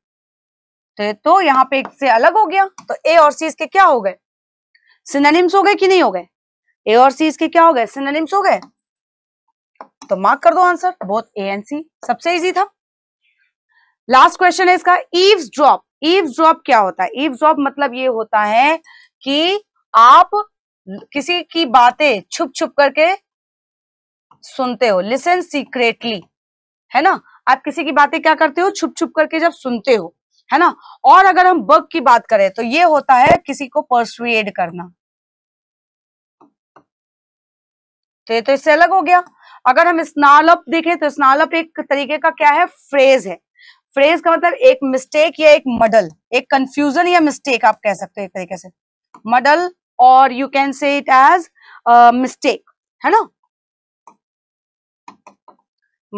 S1: तो ये तो यहाँ पे एक से अलग हो गया तो ए और सी इसके क्या हो गए सिनेनिम्स हो गए कि नहीं हो गए ए और सी इसके क्या हो गए सिनेनिम्स हो गए तो मार्क कर दो आंसर बहुत ए एन सी सबसे इजी था लास्ट क्वेश्चन है इसका ईव्स ड्रॉप ईव्स ड्रॉप क्या होता है ईव्स ड्रॉप मतलब ये होता है कि आप किसी की बातें छुप छुप करके सुनते हो लिसन सीक्रेटली है ना आप किसी की बातें क्या करते हो छुप छुप करके जब सुनते हो है ना और अगर हम बग की बात करें तो ये होता है किसी को परसुएड करना तो ये तो इससे अलग हो गया अगर हम स्नालप देखें तो स्नालप एक तरीके का क्या है फ्रेज है फ्रेज का मतलब एक मिस्टेक या एक मडल एक कंफ्यूजन या मिस्टेक आप कह सकते हो एक तरीके से मडल और you can say it as mistake है ना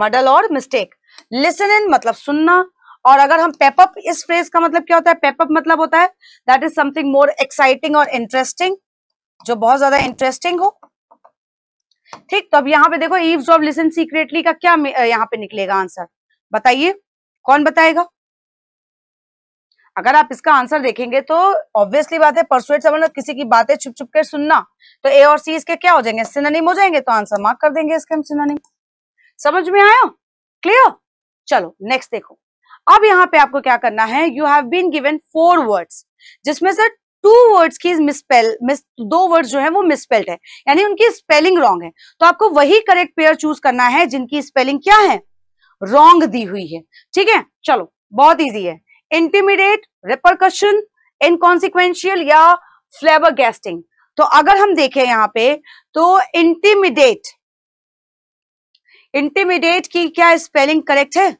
S1: मडल और मिस्टेक लिसन इन मतलब सुनना और अगर हम पेपअप इस फ्रेज का मतलब क्या होता है पेपअप मतलब होता है that is something more exciting और इंटरेस्टिंग जो बहुत ज्यादा इंटरेस्टिंग हो ठीक तो अब यहाँ पे देखो ईव्स ऑफ लिसन सीक्रेटली का क्या यहाँ पे निकलेगा आंसर बताइए कौन बताएगा अगर आप इसका आंसर देखेंगे तो ऑब्वियसली बात है परसुएट से मतलब किसी की बातें छुप छुप कर सुनना तो ए और सी इसके क्या हो जाएंगे सिनोनिम हो जाएंगे तो आंसर मार्क कर देंगे इसके हम सिनोनिम समझ में आया क्लियर चलो नेक्स्ट देखो अब यहाँ पे आपको क्या करना है you have been given four words जिसमें से टू वर्ड्स की मिसपेल मिस दो वर्ड्स जो है वो मिसपेल्ड है यानी उनकी स्पेलिंग रॉन्ग है तो आपको वही करेक्ट पेयर चूज करना है जिनकी स्पेलिंग क्या है रॉन्ग दी हुई है ठीक है चलो बहुत इजी है इंटीमीडिएट रिपरकशन इनकॉन्सिक्वेंशियल या फ्लेवर गैस्टिंग तो अगर हम देखें यहां पे तो इंटीमीडिएट इंटिमिडेट की क्या स्पेलिंग करेक्ट है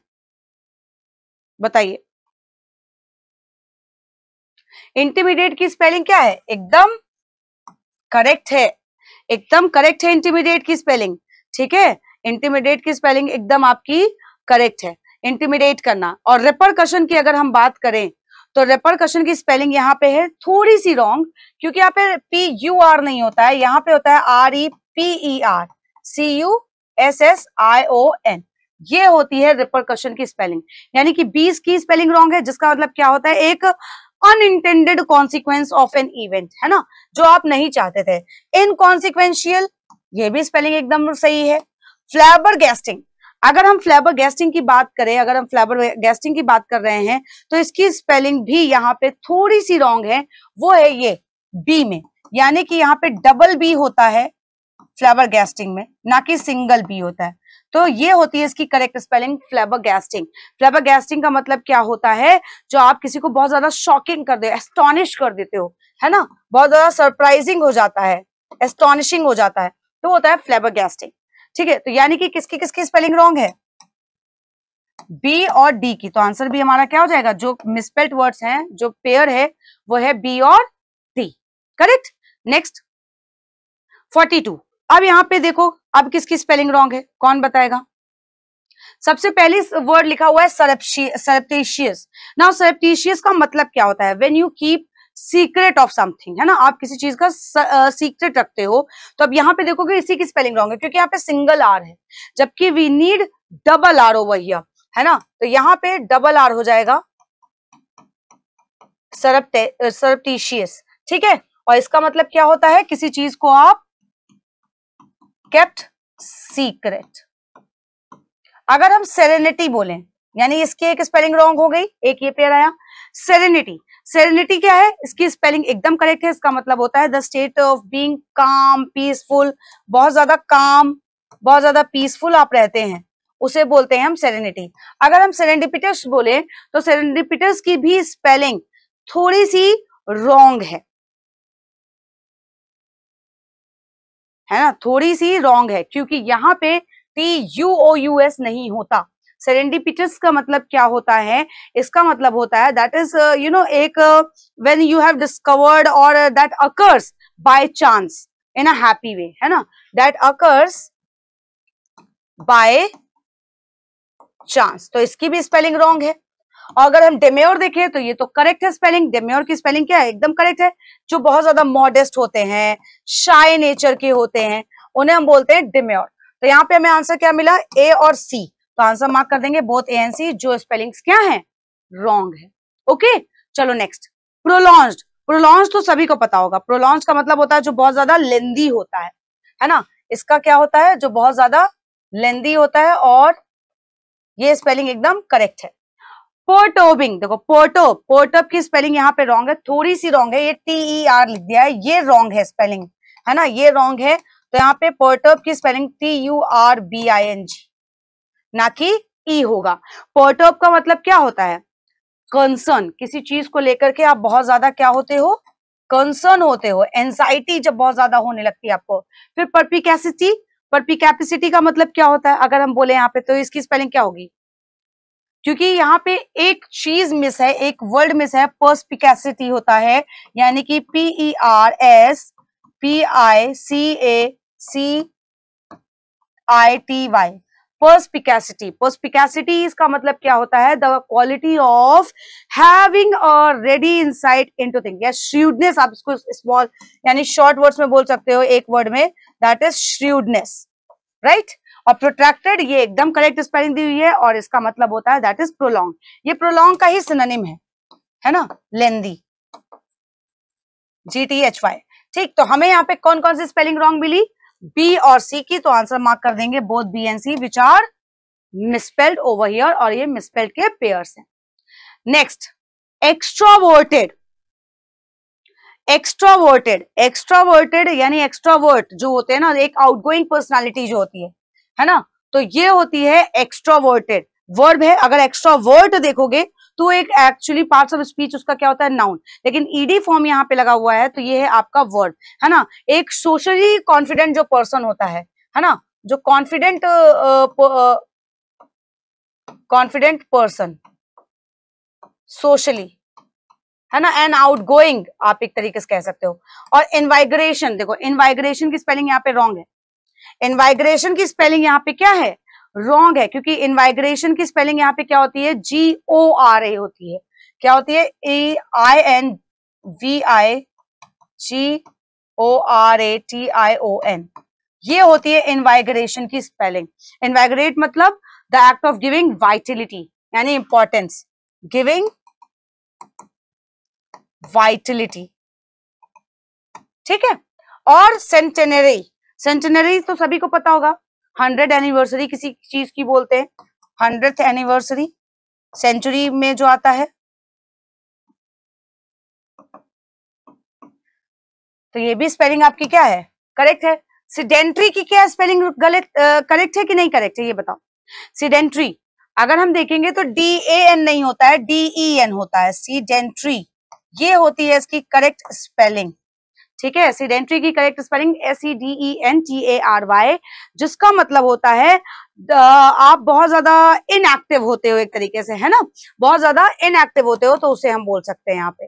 S1: बताइए इंटिमिडेट की स्पेलिंग क्या है एकदम करेक्ट है एकदम करेक्ट है इंटिमिडेट की स्पेलिंग ठीक है इंटिमिडेट की स्पेलिंग एकदम आपकी करेक्ट है इंटीमिडेट करना और रेपरकशन की अगर हम बात करें तो रेपरकशन की स्पेलिंग यहाँ पे है थोड़ी सी रॉन्ग क्योंकि यहाँ पे पी यू आर नहीं होता है यहाँ पे होता है R E P E R C U S S I O N ये होती है रिपरकशन की स्पेलिंग यानी कि बीस की स्पेलिंग रॉन्ग है जिसका मतलब क्या होता है एक unintended consequence of an event है ना जो आप नहीं चाहते थे इनकॉन्सिक्वेंशियल ये भी स्पेलिंग एकदम सही है फ्लैबर गैस्टिंग अगर हम फ्लेबर गेस्टिंग की बात करें अगर हम फ्लेबर गेस्टिंग की बात कर रहे हैं तो इसकी स्पेलिंग भी यहाँ पे थोड़ी सी रॉन्ग है वो है ये बी में यानी कि यहाँ पे डबल बी होता है फ्लेबर गैस्टिंग में ना कि सिंगल बी होता है तो ये होती है इसकी correct spelling flabbergasting flabbergasting का मतलब क्या होता है जो आप किसी को बहुत ज्यादा शॉकिंग कर दे एस्टोनिश कर देते हो है ना बहुत ज्यादा सरप्राइजिंग हो जाता है एस्टोनिशिंग हो जाता है तो होता है फ्लेबर गैस्टिंग ठीक है तो यानी कि किसकी किसकी स्पेलिंग रॉन्ग है बी और डी की तो आंसर भी हमारा क्या हो जाएगा जो मिसपेल्ड वर्ड्स हैं जो पेयर है वो है बी और D correct next forty two अब यहां पे देखो अब किसकी स्पेलिंग रॉन्ग है कौन बताएगा सबसे पहले वर्ड लिखा हुआ है सरप्टेशियस नाउ सरप्टीशियस का मतलब क्या होता है when you keep secret of something है ना आप किसी चीज का सीक्रेट रखते हो तो अब यहाँ पे देखोगे इसी की स्पेलिंग रॉन्ग है क्योंकि यहाँ पे सिंगल आर है जबकि we need double R O here है ना तो यहाँ पे डबल आर हो जाएगा सरप्टीशियस ठीक है और इसका मतलब क्या होता है किसी चीज को आप केप्ट सीक्रेट अगर हम सेरेनिटी बोले यानी इसकी एक स्पेलिंग रॉन्ग हो गई एक ये पेयर आया सेरेनिटी सेरेनिटी क्या है इसकी स्पेलिंग एकदम करेक्ट है इसका मतलब होता है the state of being calm peaceful बहुत ज्यादा काम बहुत ज्यादा पीसफुल आप रहते हैं उसे बोलते हैं हम सेरेनिटी अगर हम सेरेंडिपिटस बोले तो सेरेंडिपिटस की भी स्पेलिंग थोड़ी सी रॉन्ग है है ना थोड़ी सी रॉन्ग है क्योंकि यहां पे T U O U S नहीं होता सेरेंडिपिटस का मतलब क्या होता है इसका मतलब होता है दैट इज यू नो एक वेन यू हैव डिस्कवर्ड और that occurs by chance in a happy way है ना दैट अकर्स बाय चांस तो इसकी भी स्पेलिंग रॉन्ग है और अगर हम डेम्योर देखें तो ये तो करेक्ट है स्पेलिंग डेम्योर की स्पेलिंग क्या है एकदम करेक्ट है जो बहुत ज्यादा मॉडेस्ट होते हैं शाय नेचर के होते हैं उन्हें हम बोलते हैं डेम्योर तो यहाँ पे हमें आंसर क्या मिला ए और सी तो आंसर मार्क कर देंगे बोथ ए एंड सी जो स्पेलिंग्स क्या है रॉन्ग है ओके चलो नेक्स्ट प्रोलॉन्ज प्रोलॉन्ज तो सभी को पता होगा प्रोलॉन्ज का मतलब होता है जो बहुत ज्यादा लेंदी होता है है ना इसका क्या होता है जो बहुत ज्यादा लेंदी होता है और ये स्पेलिंग एकदम करेक्ट है पोर्टोबिंग देखो पोर्टो पोर्टोब की स्पेलिंग यहाँ पे रॉन्ग है थोड़ी सी रॉन्ग है ये टी ई आर लिख दिया है ये रॉन्ग है स्पेलिंग है ना ये रॉन्ग है तो यहाँ पे पोर्टोब की spelling T U R B I N G ना कि ई होगा पर्टर्ब का मतलब क्या होता है कंसर्न किसी चीज को लेकर के आप बहुत ज्यादा क्या होते हो कंसर्न होते हो एंजाइटी जब बहुत ज्यादा होने लगती है आपको फिर परपिकैसिटी परपिकैपिसिटी का मतलब क्या होता है अगर हम बोले यहाँ पे तो इसकी स्पेलिंग क्या होगी क्योंकि यहाँ पे एक चीज मिस है एक वर्ड मिस है पर्सपिकैसिटी होता है यानी कि P E R S P I C A C I T Y perspicacity perspicacity इसका मतलब क्या होता है the quality of having a ready insight into thing या श्रूडनेस आप इसको स्मॉल यानी शॉर्ट वर्ड्स में बोल सकते हो एक वर्ड में दैट इज श्रूडनेस राइट और प्रोट्रैक्टेड ये एकदम करेक्ट स्पेलिंग दी हुई है और इसका मतलब होता है दैट इज प्रोलॉन्ग ये प्रोलॉन्ग का ही सिनोनिम है है ना lengthy G T H Y ठीक तो हमें यहाँ पे कौन कौन सी स्पेलिंग रॉन्ग मिली बी और सी की तो आंसर मार्क कर देंगे both B and C which are misspelled over here और ये मिसपेल्ड के पेयर हैं नेक्स्ट एक्स्ट्रावर्टेड एक्स्ट्रावर्टेड एक्स्ट्रावर्टेड यानी एक्स्ट्रावर्ट जो होते हैं ना एक आउटगोइंग पर्सनालिटी जो होती है है ना तो ये होती है एक्स्ट्रावर्टेड वर्ब है अगर एक्स्ट्रावर्ट देखोगे तो एक एक्चुअली पार्ट ऑफ स्पीच उसका क्या होता है नाउन लेकिन ईडी e फॉर्म यहाँ पे लगा हुआ है तो ये है आपका वर्ड है ना एक सोशली कॉन्फिडेंट जो पर्सन होता है है ना जो कॉन्फिडेंट कॉन्फिडेंट पर्सन सोशली है ना एंड आउट गोइंग आप एक तरीके से कह सकते हो और इन्वाइग्रेशन देखो इन्वाइग्रेशन की स्पेलिंग यहाँ पे रॉन्ग है इनवाइग्रेशन की स्पेलिंग यहाँ पे क्या है रॉन्ग है क्योंकि इन्वाइग्रेशन की स्पेलिंग यहाँ पे क्या होती है जी ओ आर ए होती है क्या होती है A I N V I G O R A T I O N ये होती है इनवाइग्रेशन की स्पेलिंग इनवाइग्रेट मतलब the act of giving vitality यानी इंपॉर्टेंस गिविंग वाइटिलिटी ठीक है और सेंटेनरी सेंटेनरी तो सभी को पता होगा हंड्रेड एनिवर्सरी किसी चीज की बोलते हैं हंड्रेड एनिवर्सरी सेंचुरी में जो आता है तो ये भी स्पेलिंग आपकी क्या है करेक्ट है सिडेंट्री की क्या स्पेलिंग गलत करेक्ट है कि नहीं करेक्ट है ये बताओ सिडेंट्री अगर हम देखेंगे तो डी ए एन नहीं होता है डी ई एन होता है सीडेंट्री ये होती है इसकी करेक्ट स्पेलिंग ठीक है सीडेंट्री की correct spelling S E D E N T A R Y जिसका मतलब होता है आप बहुत ज्यादा इनएक्टिव होते हो एक तरीके से है ना बहुत ज्यादा इनएक्टिव होते हो तो उसे हम बोल सकते हैं यहाँ पे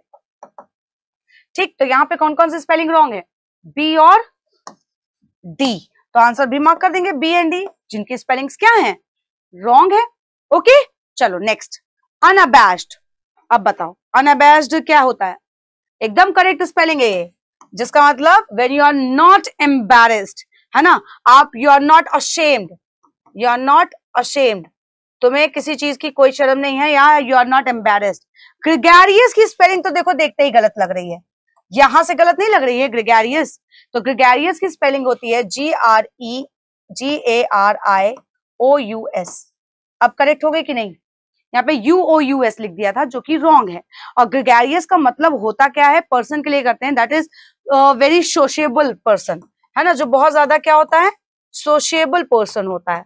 S1: ठीक तो यहाँ पे कौन कौन सी स्पेलिंग रॉन्ग है बी और डी तो आंसर भी मार्क कर देंगे बी एंड डी जिनकी स्पेलिंग्स क्या है रॉन्ग है ओके चलो नेक्स्ट अनअबैस्ड अब बताओ अनअबैस्ड क्या होता है एकदम करेक्ट स्पेलिंग है जिसका मतलब when you are not embarrassed है ना आप you are not ashamed you are not ashamed तुम्हें किसी चीज की कोई शर्म नहीं है या you are not embarrassed gregarious की स्पेलिंग तो देखो देखते ही गलत लग रही है यहां से गलत नहीं लग रही है ग्रिगेरियस तो ग्रिगेरियस की स्पेलिंग होती है G R E G A R I O U S अब करेक्ट हो गए कि नहीं यहाँ पे यू ओ यू एस लिख दिया था जो कि रॉन्ग है और ग्रिगेरियस का मतलब होता क्या है पर्सन के लिए करते हैं that is very sociable person है ना जो बहुत ज्यादा क्या होता है सोशियबल पर्सन होता है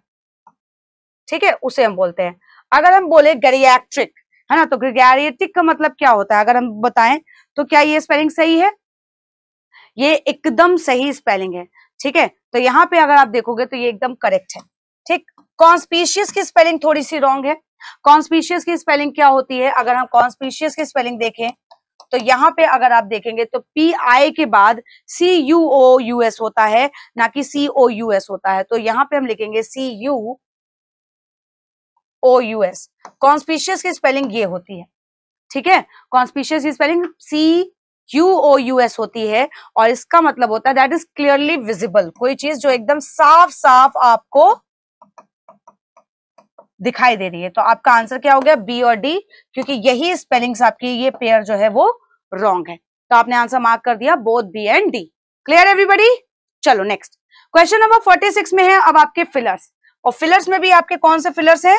S1: ठीक है उसे हम बोलते हैं अगर हम बोले ग्रियाट्रिक है ना तो ग्रिगेरियटिक का मतलब क्या होता है अगर हम बताएं तो क्या ये स्पेलिंग सही है ये एकदम सही स्पेलिंग है ठीक है तो यहाँ पे अगर आप देखोगे तो ये एकदम करेक्ट है ठीक कॉन्स्पीशियस की स्पेलिंग थोड़ी सी रॉन्ग है कॉन्स्पीशियस की स्पेलिंग क्या होती है अगर हम कॉन्स्पीशियस की स्पेलिंग देखें तो यहाँ पे अगर आप देखेंगे तो पी आई के बाद C U O U S होता है ना कि सी ओ यू एस होता है तो यहाँ पे हम लिखेंगे C U O U S conspicuous की स्पेलिंग ये होती है ठीक है कॉन्स्पीशियस की spelling C U O U S होती है और इसका मतलब होता है दैट इज क्लियरली विजिबल कोई चीज जो एकदम साफ साफ आपको दिखाई दे रही है तो आपका आंसर क्या हो गया बी और डी क्योंकि यही स्पेलिंग्स आपकी ये पेयर जो है वो रॉन्ग है तो आपने आंसर मार्क कर दिया both B and D clear everybody चलो next question number forty six में है अब आपके फिलर्स और फिलर्स में भी आपके कौन से फिलर्स है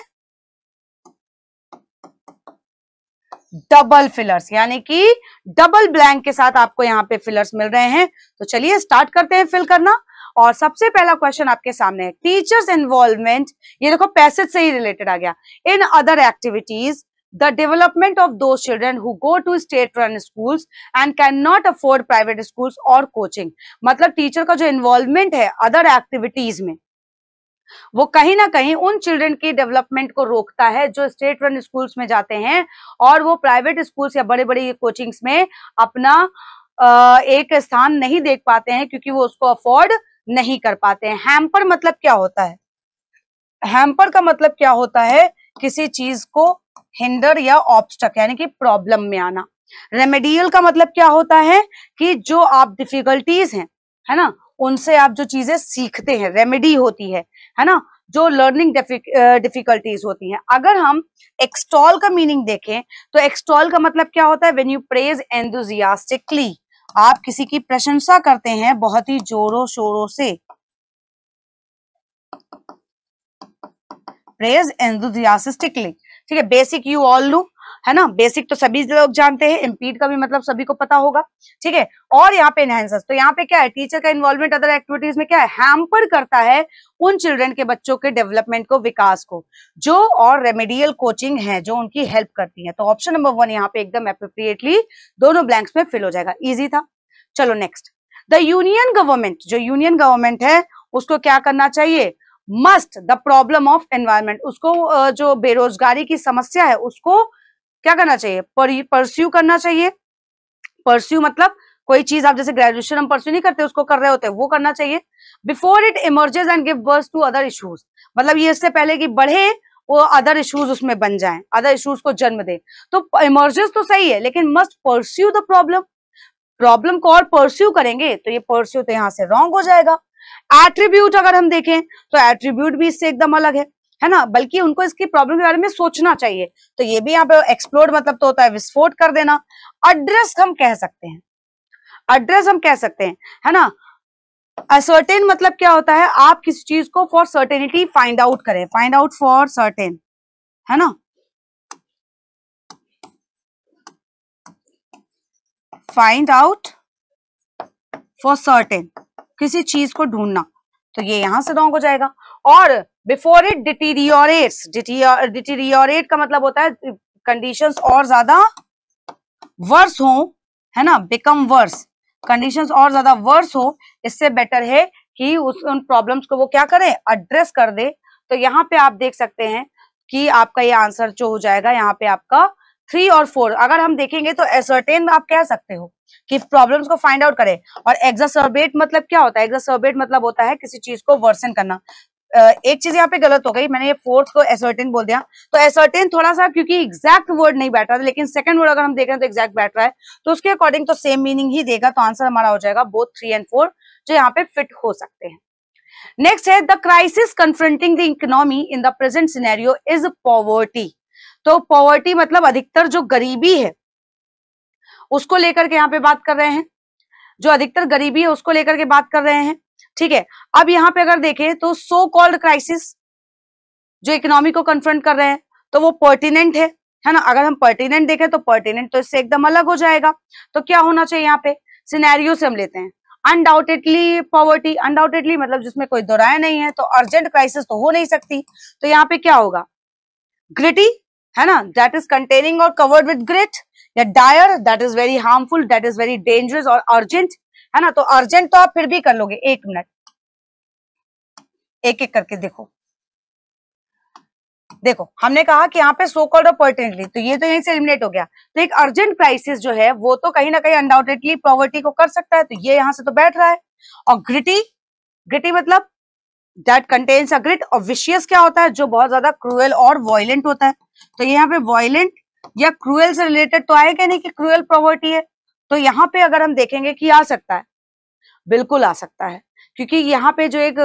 S1: डबल फिलर्स यानी कि डबल ब्लैंक के साथ आपको यहाँ पे फिलर्स मिल रहे हैं तो चलिए स्टार्ट करते हैं फिल करना और सबसे पहला क्वेश्चन आपके सामने है टीचर्स इन्वॉल्वमेंट ये देखो पैसेज से ही रिलेटेड आ गया in other activities development of दो children who go to state run school and can not afford private school और कोचिंग मतलब टीचर का जो इन्वॉल्वमेंट है अदर एक्टिविटीज में वो कहीं ना कहीं उन चिल्ड्रन की डेवलपमेंट को रोकता है जो स्टेट रन स्कूल्स में जाते हैं और वो प्राइवेट स्कूल्स या बड़े बड़े कोचिंग्स में अपना एक स्थान नहीं देख पाते हैं क्योंकि वो उसको अफोर्ड नहीं कर पाते हैं हैम्पर मतलब क्या होता है हैम्पर का मतलब क्या होता है किसी चीज को हिंडर या ऑब्स्टक यानी कि प्रॉब्लम में आना रेमेडियल का मतलब क्या होता है कि जो आप डिफिकल्टीज हैं है ना उनसे आप जो चीजें सीखते हैं रेमेडी होती है है ना जो लर्निंग डिफिकल्टीज होती हैं अगर हम एक्सटॉल का मीनिंग देखें तो एक्सटॉल का मतलब क्या होता है व्हेन यू प्रेज एंथुजियास्टिकली आप किसी की प्रशंसा करते हैं बहुत ही जोरों शोरों से प्रेज एंथुजियास्टिकली ठीक है बेसिक यू ऑल लू है ना बेसिक तो सभी लोग जानते हैं इम्पीड का भी मतलब सभी को पता होगा ठीक है और यहाँ पे एनहेंसर्स तो यहाँ पे क्या है टीचर का इन्वॉल्वमेंट अदर एक्टिविटीज में क्या है हैम्पर करता है उन चिल्ड्रन के बच्चों के डेवलपमेंट को विकास को जो और रेमेडियल कोचिंग है जो उनकी हेल्प करती है तो ऑप्शन नंबर वन यहाँ पे एकदम अप्रोप्रिएटली दोनों ब्लैंक्स में फिल हो जाएगा इजी था चलो नेक्स्ट द यूनियन गवर्नमेंट जो यूनियन गवर्नमेंट है उसको क्या करना चाहिए must the problem of environment उसको जो बेरोजगारी की समस्या है उसको क्या करना चाहिए परस्यू करना चाहिए परस्यू मतलब कोई चीज आप जैसे ग्रेजुएशन हम परस्यू नहीं करते उसको कर रहे होते वो करना चाहिए before it emerges and give birth to other issues मतलब ये इससे पहले कि बढ़े वो अदर इश्यूज उसमें बन जाएं अदर इश्यूज को जन्म दे तो इमर्जेंस तो सही है लेकिन must pursue the problem problem को और परस्यू करेंगे तो ये परस्यू तो यहां से रॉन्ग हो जाएगा एट्रीब्यूट अगर हम देखें तो एट्रीब्यूट भी इससे एकदम अलग है है ना बल्कि उनको इसकी प्रॉब्लम के बारे में सोचना चाहिए तो ये भी यहाँ पे एक्सप्लोर मतलब तो होता है विस्फोट कर देना एड्रेस हम कह सकते हैं एड्रेस हम कह सकते हैं है ना असर्टेन मतलब क्या होता है आप किसी चीज को फॉर सर्टेनिटी फाइंड आउट करें फाइंड आउट फॉर सर्टेन है ना फाइंड आउट फॉर सर्टेन किसी चीज को ढूंढना तो ये यहां से रॉन्ग हो जाएगा और बिफोर इट डिटीरियोरेट्स डिटीरियोरेट का मतलब होता है कंडीशंस और ज्यादा वर्स हो है ना बिकम वर्स कंडीशंस और ज्यादा वर्स हो इससे बेटर है कि उस उन प्रॉब्लम्स को वो क्या करें एड्रेस कर दे तो यहाँ पे आप देख सकते हैं कि आपका ये आंसर जो हो जाएगा यहाँ पे आपका थ्री और फोर अगर हम देखेंगे तो एसर्टेन आप कह सकते हो कि प्रॉब्लम्स को फाइंड आउट करें और एग्जासर्बेट मतलब क्या होता है एग्जासर्बेट मतलब होता है किसी चीज को वर्सन करना एक चीज यहाँ पे गलत हो गई मैंने ये फोर्थ को एसर्टेन बोल दिया तो एसर्टेन थोड़ा सा क्योंकि एग्जैक्ट वर्ड नहीं बैठ रहा था लेकिन सेकंड वर्ड अगर हम देख रहे हैं तो एग्जैक्ट बैठ रहा है तो उसके अकॉर्डिंग तो सेम मीनिंग ही देगा तो आंसर हमारा हो जाएगा बोथ थ्री एंड फोर जो यहाँ पे फिट हो सकते हैं नेक्स्ट है the crisis confronting the economy in the present scenario is poverty तो पॉवर्टी मतलब अधिकतर जो गरीबी है उसको लेकर के यहाँ पे बात कर रहे हैं जो अधिकतर गरीबी है उसको लेकर के बात कर रहे हैं ठीक है अब यहाँ पे अगर देखें तो सो कॉल्ड क्राइसिस जो इकोनॉमी को कन्फ्रंट कर रहे हैं तो वो पर्टिनेंट है है ना अगर हम पर्टिनेंट देखें तो पर्टिनेंट तो इससे एकदम अलग हो जाएगा तो क्या होना चाहिए यहाँ पे सिनेरियो से हम लेते हैं अनडाउटेडली पॉवर्टी अनडाउटेडली मतलब जिसमें कोई दोराया नहीं है तो अर्जेंट क्राइसिस तो हो नहीं सकती तो यहाँ पे क्या होगा ग्रिटी है ना दैट इज कंटेनिंग और कवर्ड विद ग्रिट या dire that is very harmful that is very dangerous और अर्जेंट है ना तो अर्जेंट तो आप फिर भी कर लोगे एक मिनट एक एक करके देखो देखो हमने कहा कि यहाँ पे सो कॉल्ड और तो ये तो यहीं से एलिमिनेट हो गया तो एक अर्जेंट क्राइसिस जो है वो तो कहीं ना कहीं अनडाउटेडली प्रॉवर्टी को कर सकता है तो ये यहां से तो बैठ रहा है और ग्रिटी ग्रिटी मतलब दैट कंटेन्स अ ग्रिट और विशियस क्या होता है जो बहुत ज्यादा क्रूएल और वॉयलेंट होता है तो यहाँ पे वॉयलेंट या क्रूएल से रिलेटेड तो आए क्या नहीं कि क्रूएल प्रॉवर्टी है तो यहाँ पे अगर हम देखेंगे कि आ सकता है बिल्कुल आ सकता है क्योंकि यहाँ पे जो एक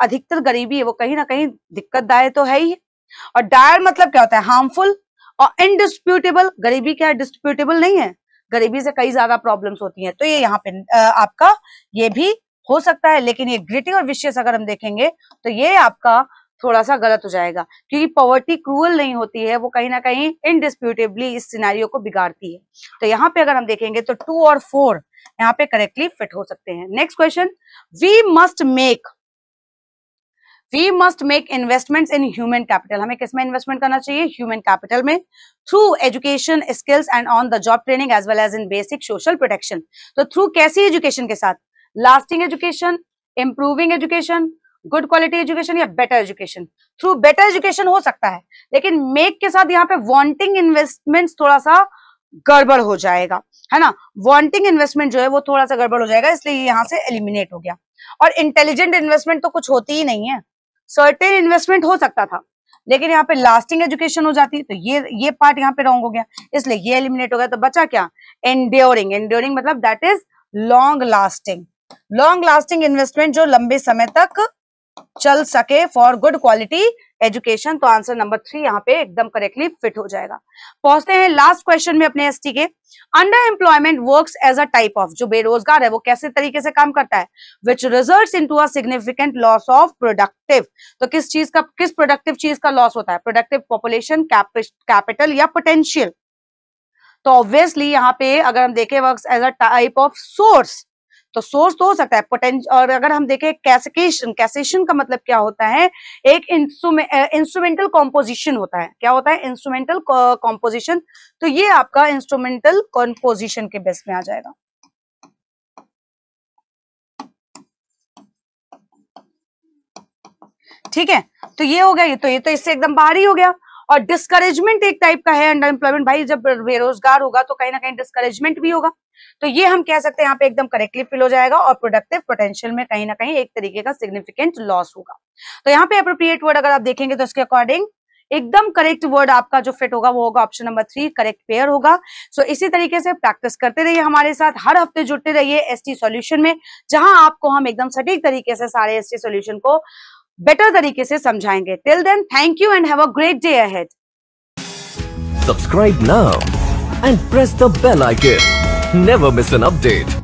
S1: अधिकतर गरीबी है वो कहीं ना कहीं दिक्कत दायर तो है ही और डायर मतलब क्या होता है हार्मफुल और इनडिस्प्यूटेबल गरीबी क्या है डिस्प्यूटेबल नहीं है गरीबी से कई ज्यादा प्रॉब्लम्स होती हैं तो ये यहाँ पे आपका ये भी हो सकता है लेकिन ये ग्रिटी और विशेष अगर हम देखेंगे तो ये आपका थोड़ा सा गलत हो जाएगा क्योंकि पॉवर्टी क्रूअल नहीं होती है वो कहीं ना कहीं इनडिस्प्यूटेबली इस सिनारियो को बिगाड़ती है तो यहाँ पे अगर हम देखेंगे तो टू और फोर यहाँ पे करेक्टली फिट हो सकते हैं next question we must make we must make investment in human capital हमें किसमें इन्वेस्टमेंट करना चाहिए ह्यूमन कैपिटल में through education skills and on the job training as well as in basic social protection तो थ्रू कैसी एजुकेशन के साथ lasting education improving education good quality education या better education through better education हो सकता है लेकिन मेक के साथ यहाँ पे वॉन्टिंग इन्वेस्टमेंट थोड़ा सा गड़बड़ हो जाएगा है ना वॉन्टिंग इन्वेस्टमेंट जो है वो थोड़ा सा गड़बड़ हो जाएगा इसलिए यहाँ से एलिमिनेट हो गया और इंटेलिजेंट इन्वेस्टमेंट तो कुछ होती ही नहीं है सर्टेन इन्वेस्टमेंट हो सकता था लेकिन यहाँ पे लास्टिंग एजुकेशन हो जाती तो ये ये पार्ट यहाँ पे रॉन्ग हो गया इसलिए ये एलिमिनेट हो गया तो बचा क्या एंड्योरिंग एंड्योरिंग मतलब that is long lasting long lasting investment जो लंबे समय तक चल सके फॉर गुड क्वालिटी एजुकेशन तो आंसर नंबर थ्री यहाँ पे एकदम करेक्टली फिट हो जाएगा पहुंचते हैं लास्ट क्वेश्चन में अपने एसटी के under employment work as a type of जो बेरोजगार है वो कैसे तरीके से काम करता है which result in to significant loss of productive तो किस चीज का किस प्रोडक्टिव चीज का लॉस होता है प्रोडक्टिव पॉपुलेशन कैपिटल या पोटेंशियल तो ऑब्वियसली यहाँ पे अगर हम देखें work as a type of source तो सोर्स तो हो सकता है पोटेंशियल और अगर हम देखें कैसकेशन कैसेशन का मतलब क्या होता है एक इंस्ट्रूमेंटल कॉम्पोजिशन होता है क्या होता है इंस्ट्रूमेंटल कॉम्पोजिशन तो ये आपका इंस्ट्रूमेंटल कॉम्पोजिशन के बेस में आ जाएगा ठीक है तो ये हो गया ये तो ये तो इससे एकदम बाहर ही हो गया और डिस्करेजमेंट एक टाइप का है एम्प्लॉयमेंट भाई जब बेरोजगार होगा तो कहीं ना कहीं डिस्करेजमेंट भी होगा तो ये हम कह सकते हैं यहाँ पे एकदम करेक्टली फिल हो जाएगा और प्रोडक्टिव पोटेंशियल में कहीं ना कहीं एक तरीके का सिग्निफिकेंट लॉस होगा तो यहाँ पे अप्रोप्रिएट वर्ड अगर आप देखेंगे तो उसके अकॉर्डिंग एकदम करेक्ट वर्ड आपका जो फिट होगा वो होगा option number three correct pair होगा सो so, इसी तरीके से प्रैक्टिस करते रहिए हमारे साथ हर हफ्ते जुड़ते रहिए एसटी सॉल्यूशन में जहां आपको हम एकदम सटीक तरीके से सारे एसटी सॉल्यूशन को बेटर तरीके से समझाएंगे till then thank you and have a great day ahead subscribe now and press the bell icon never miss an update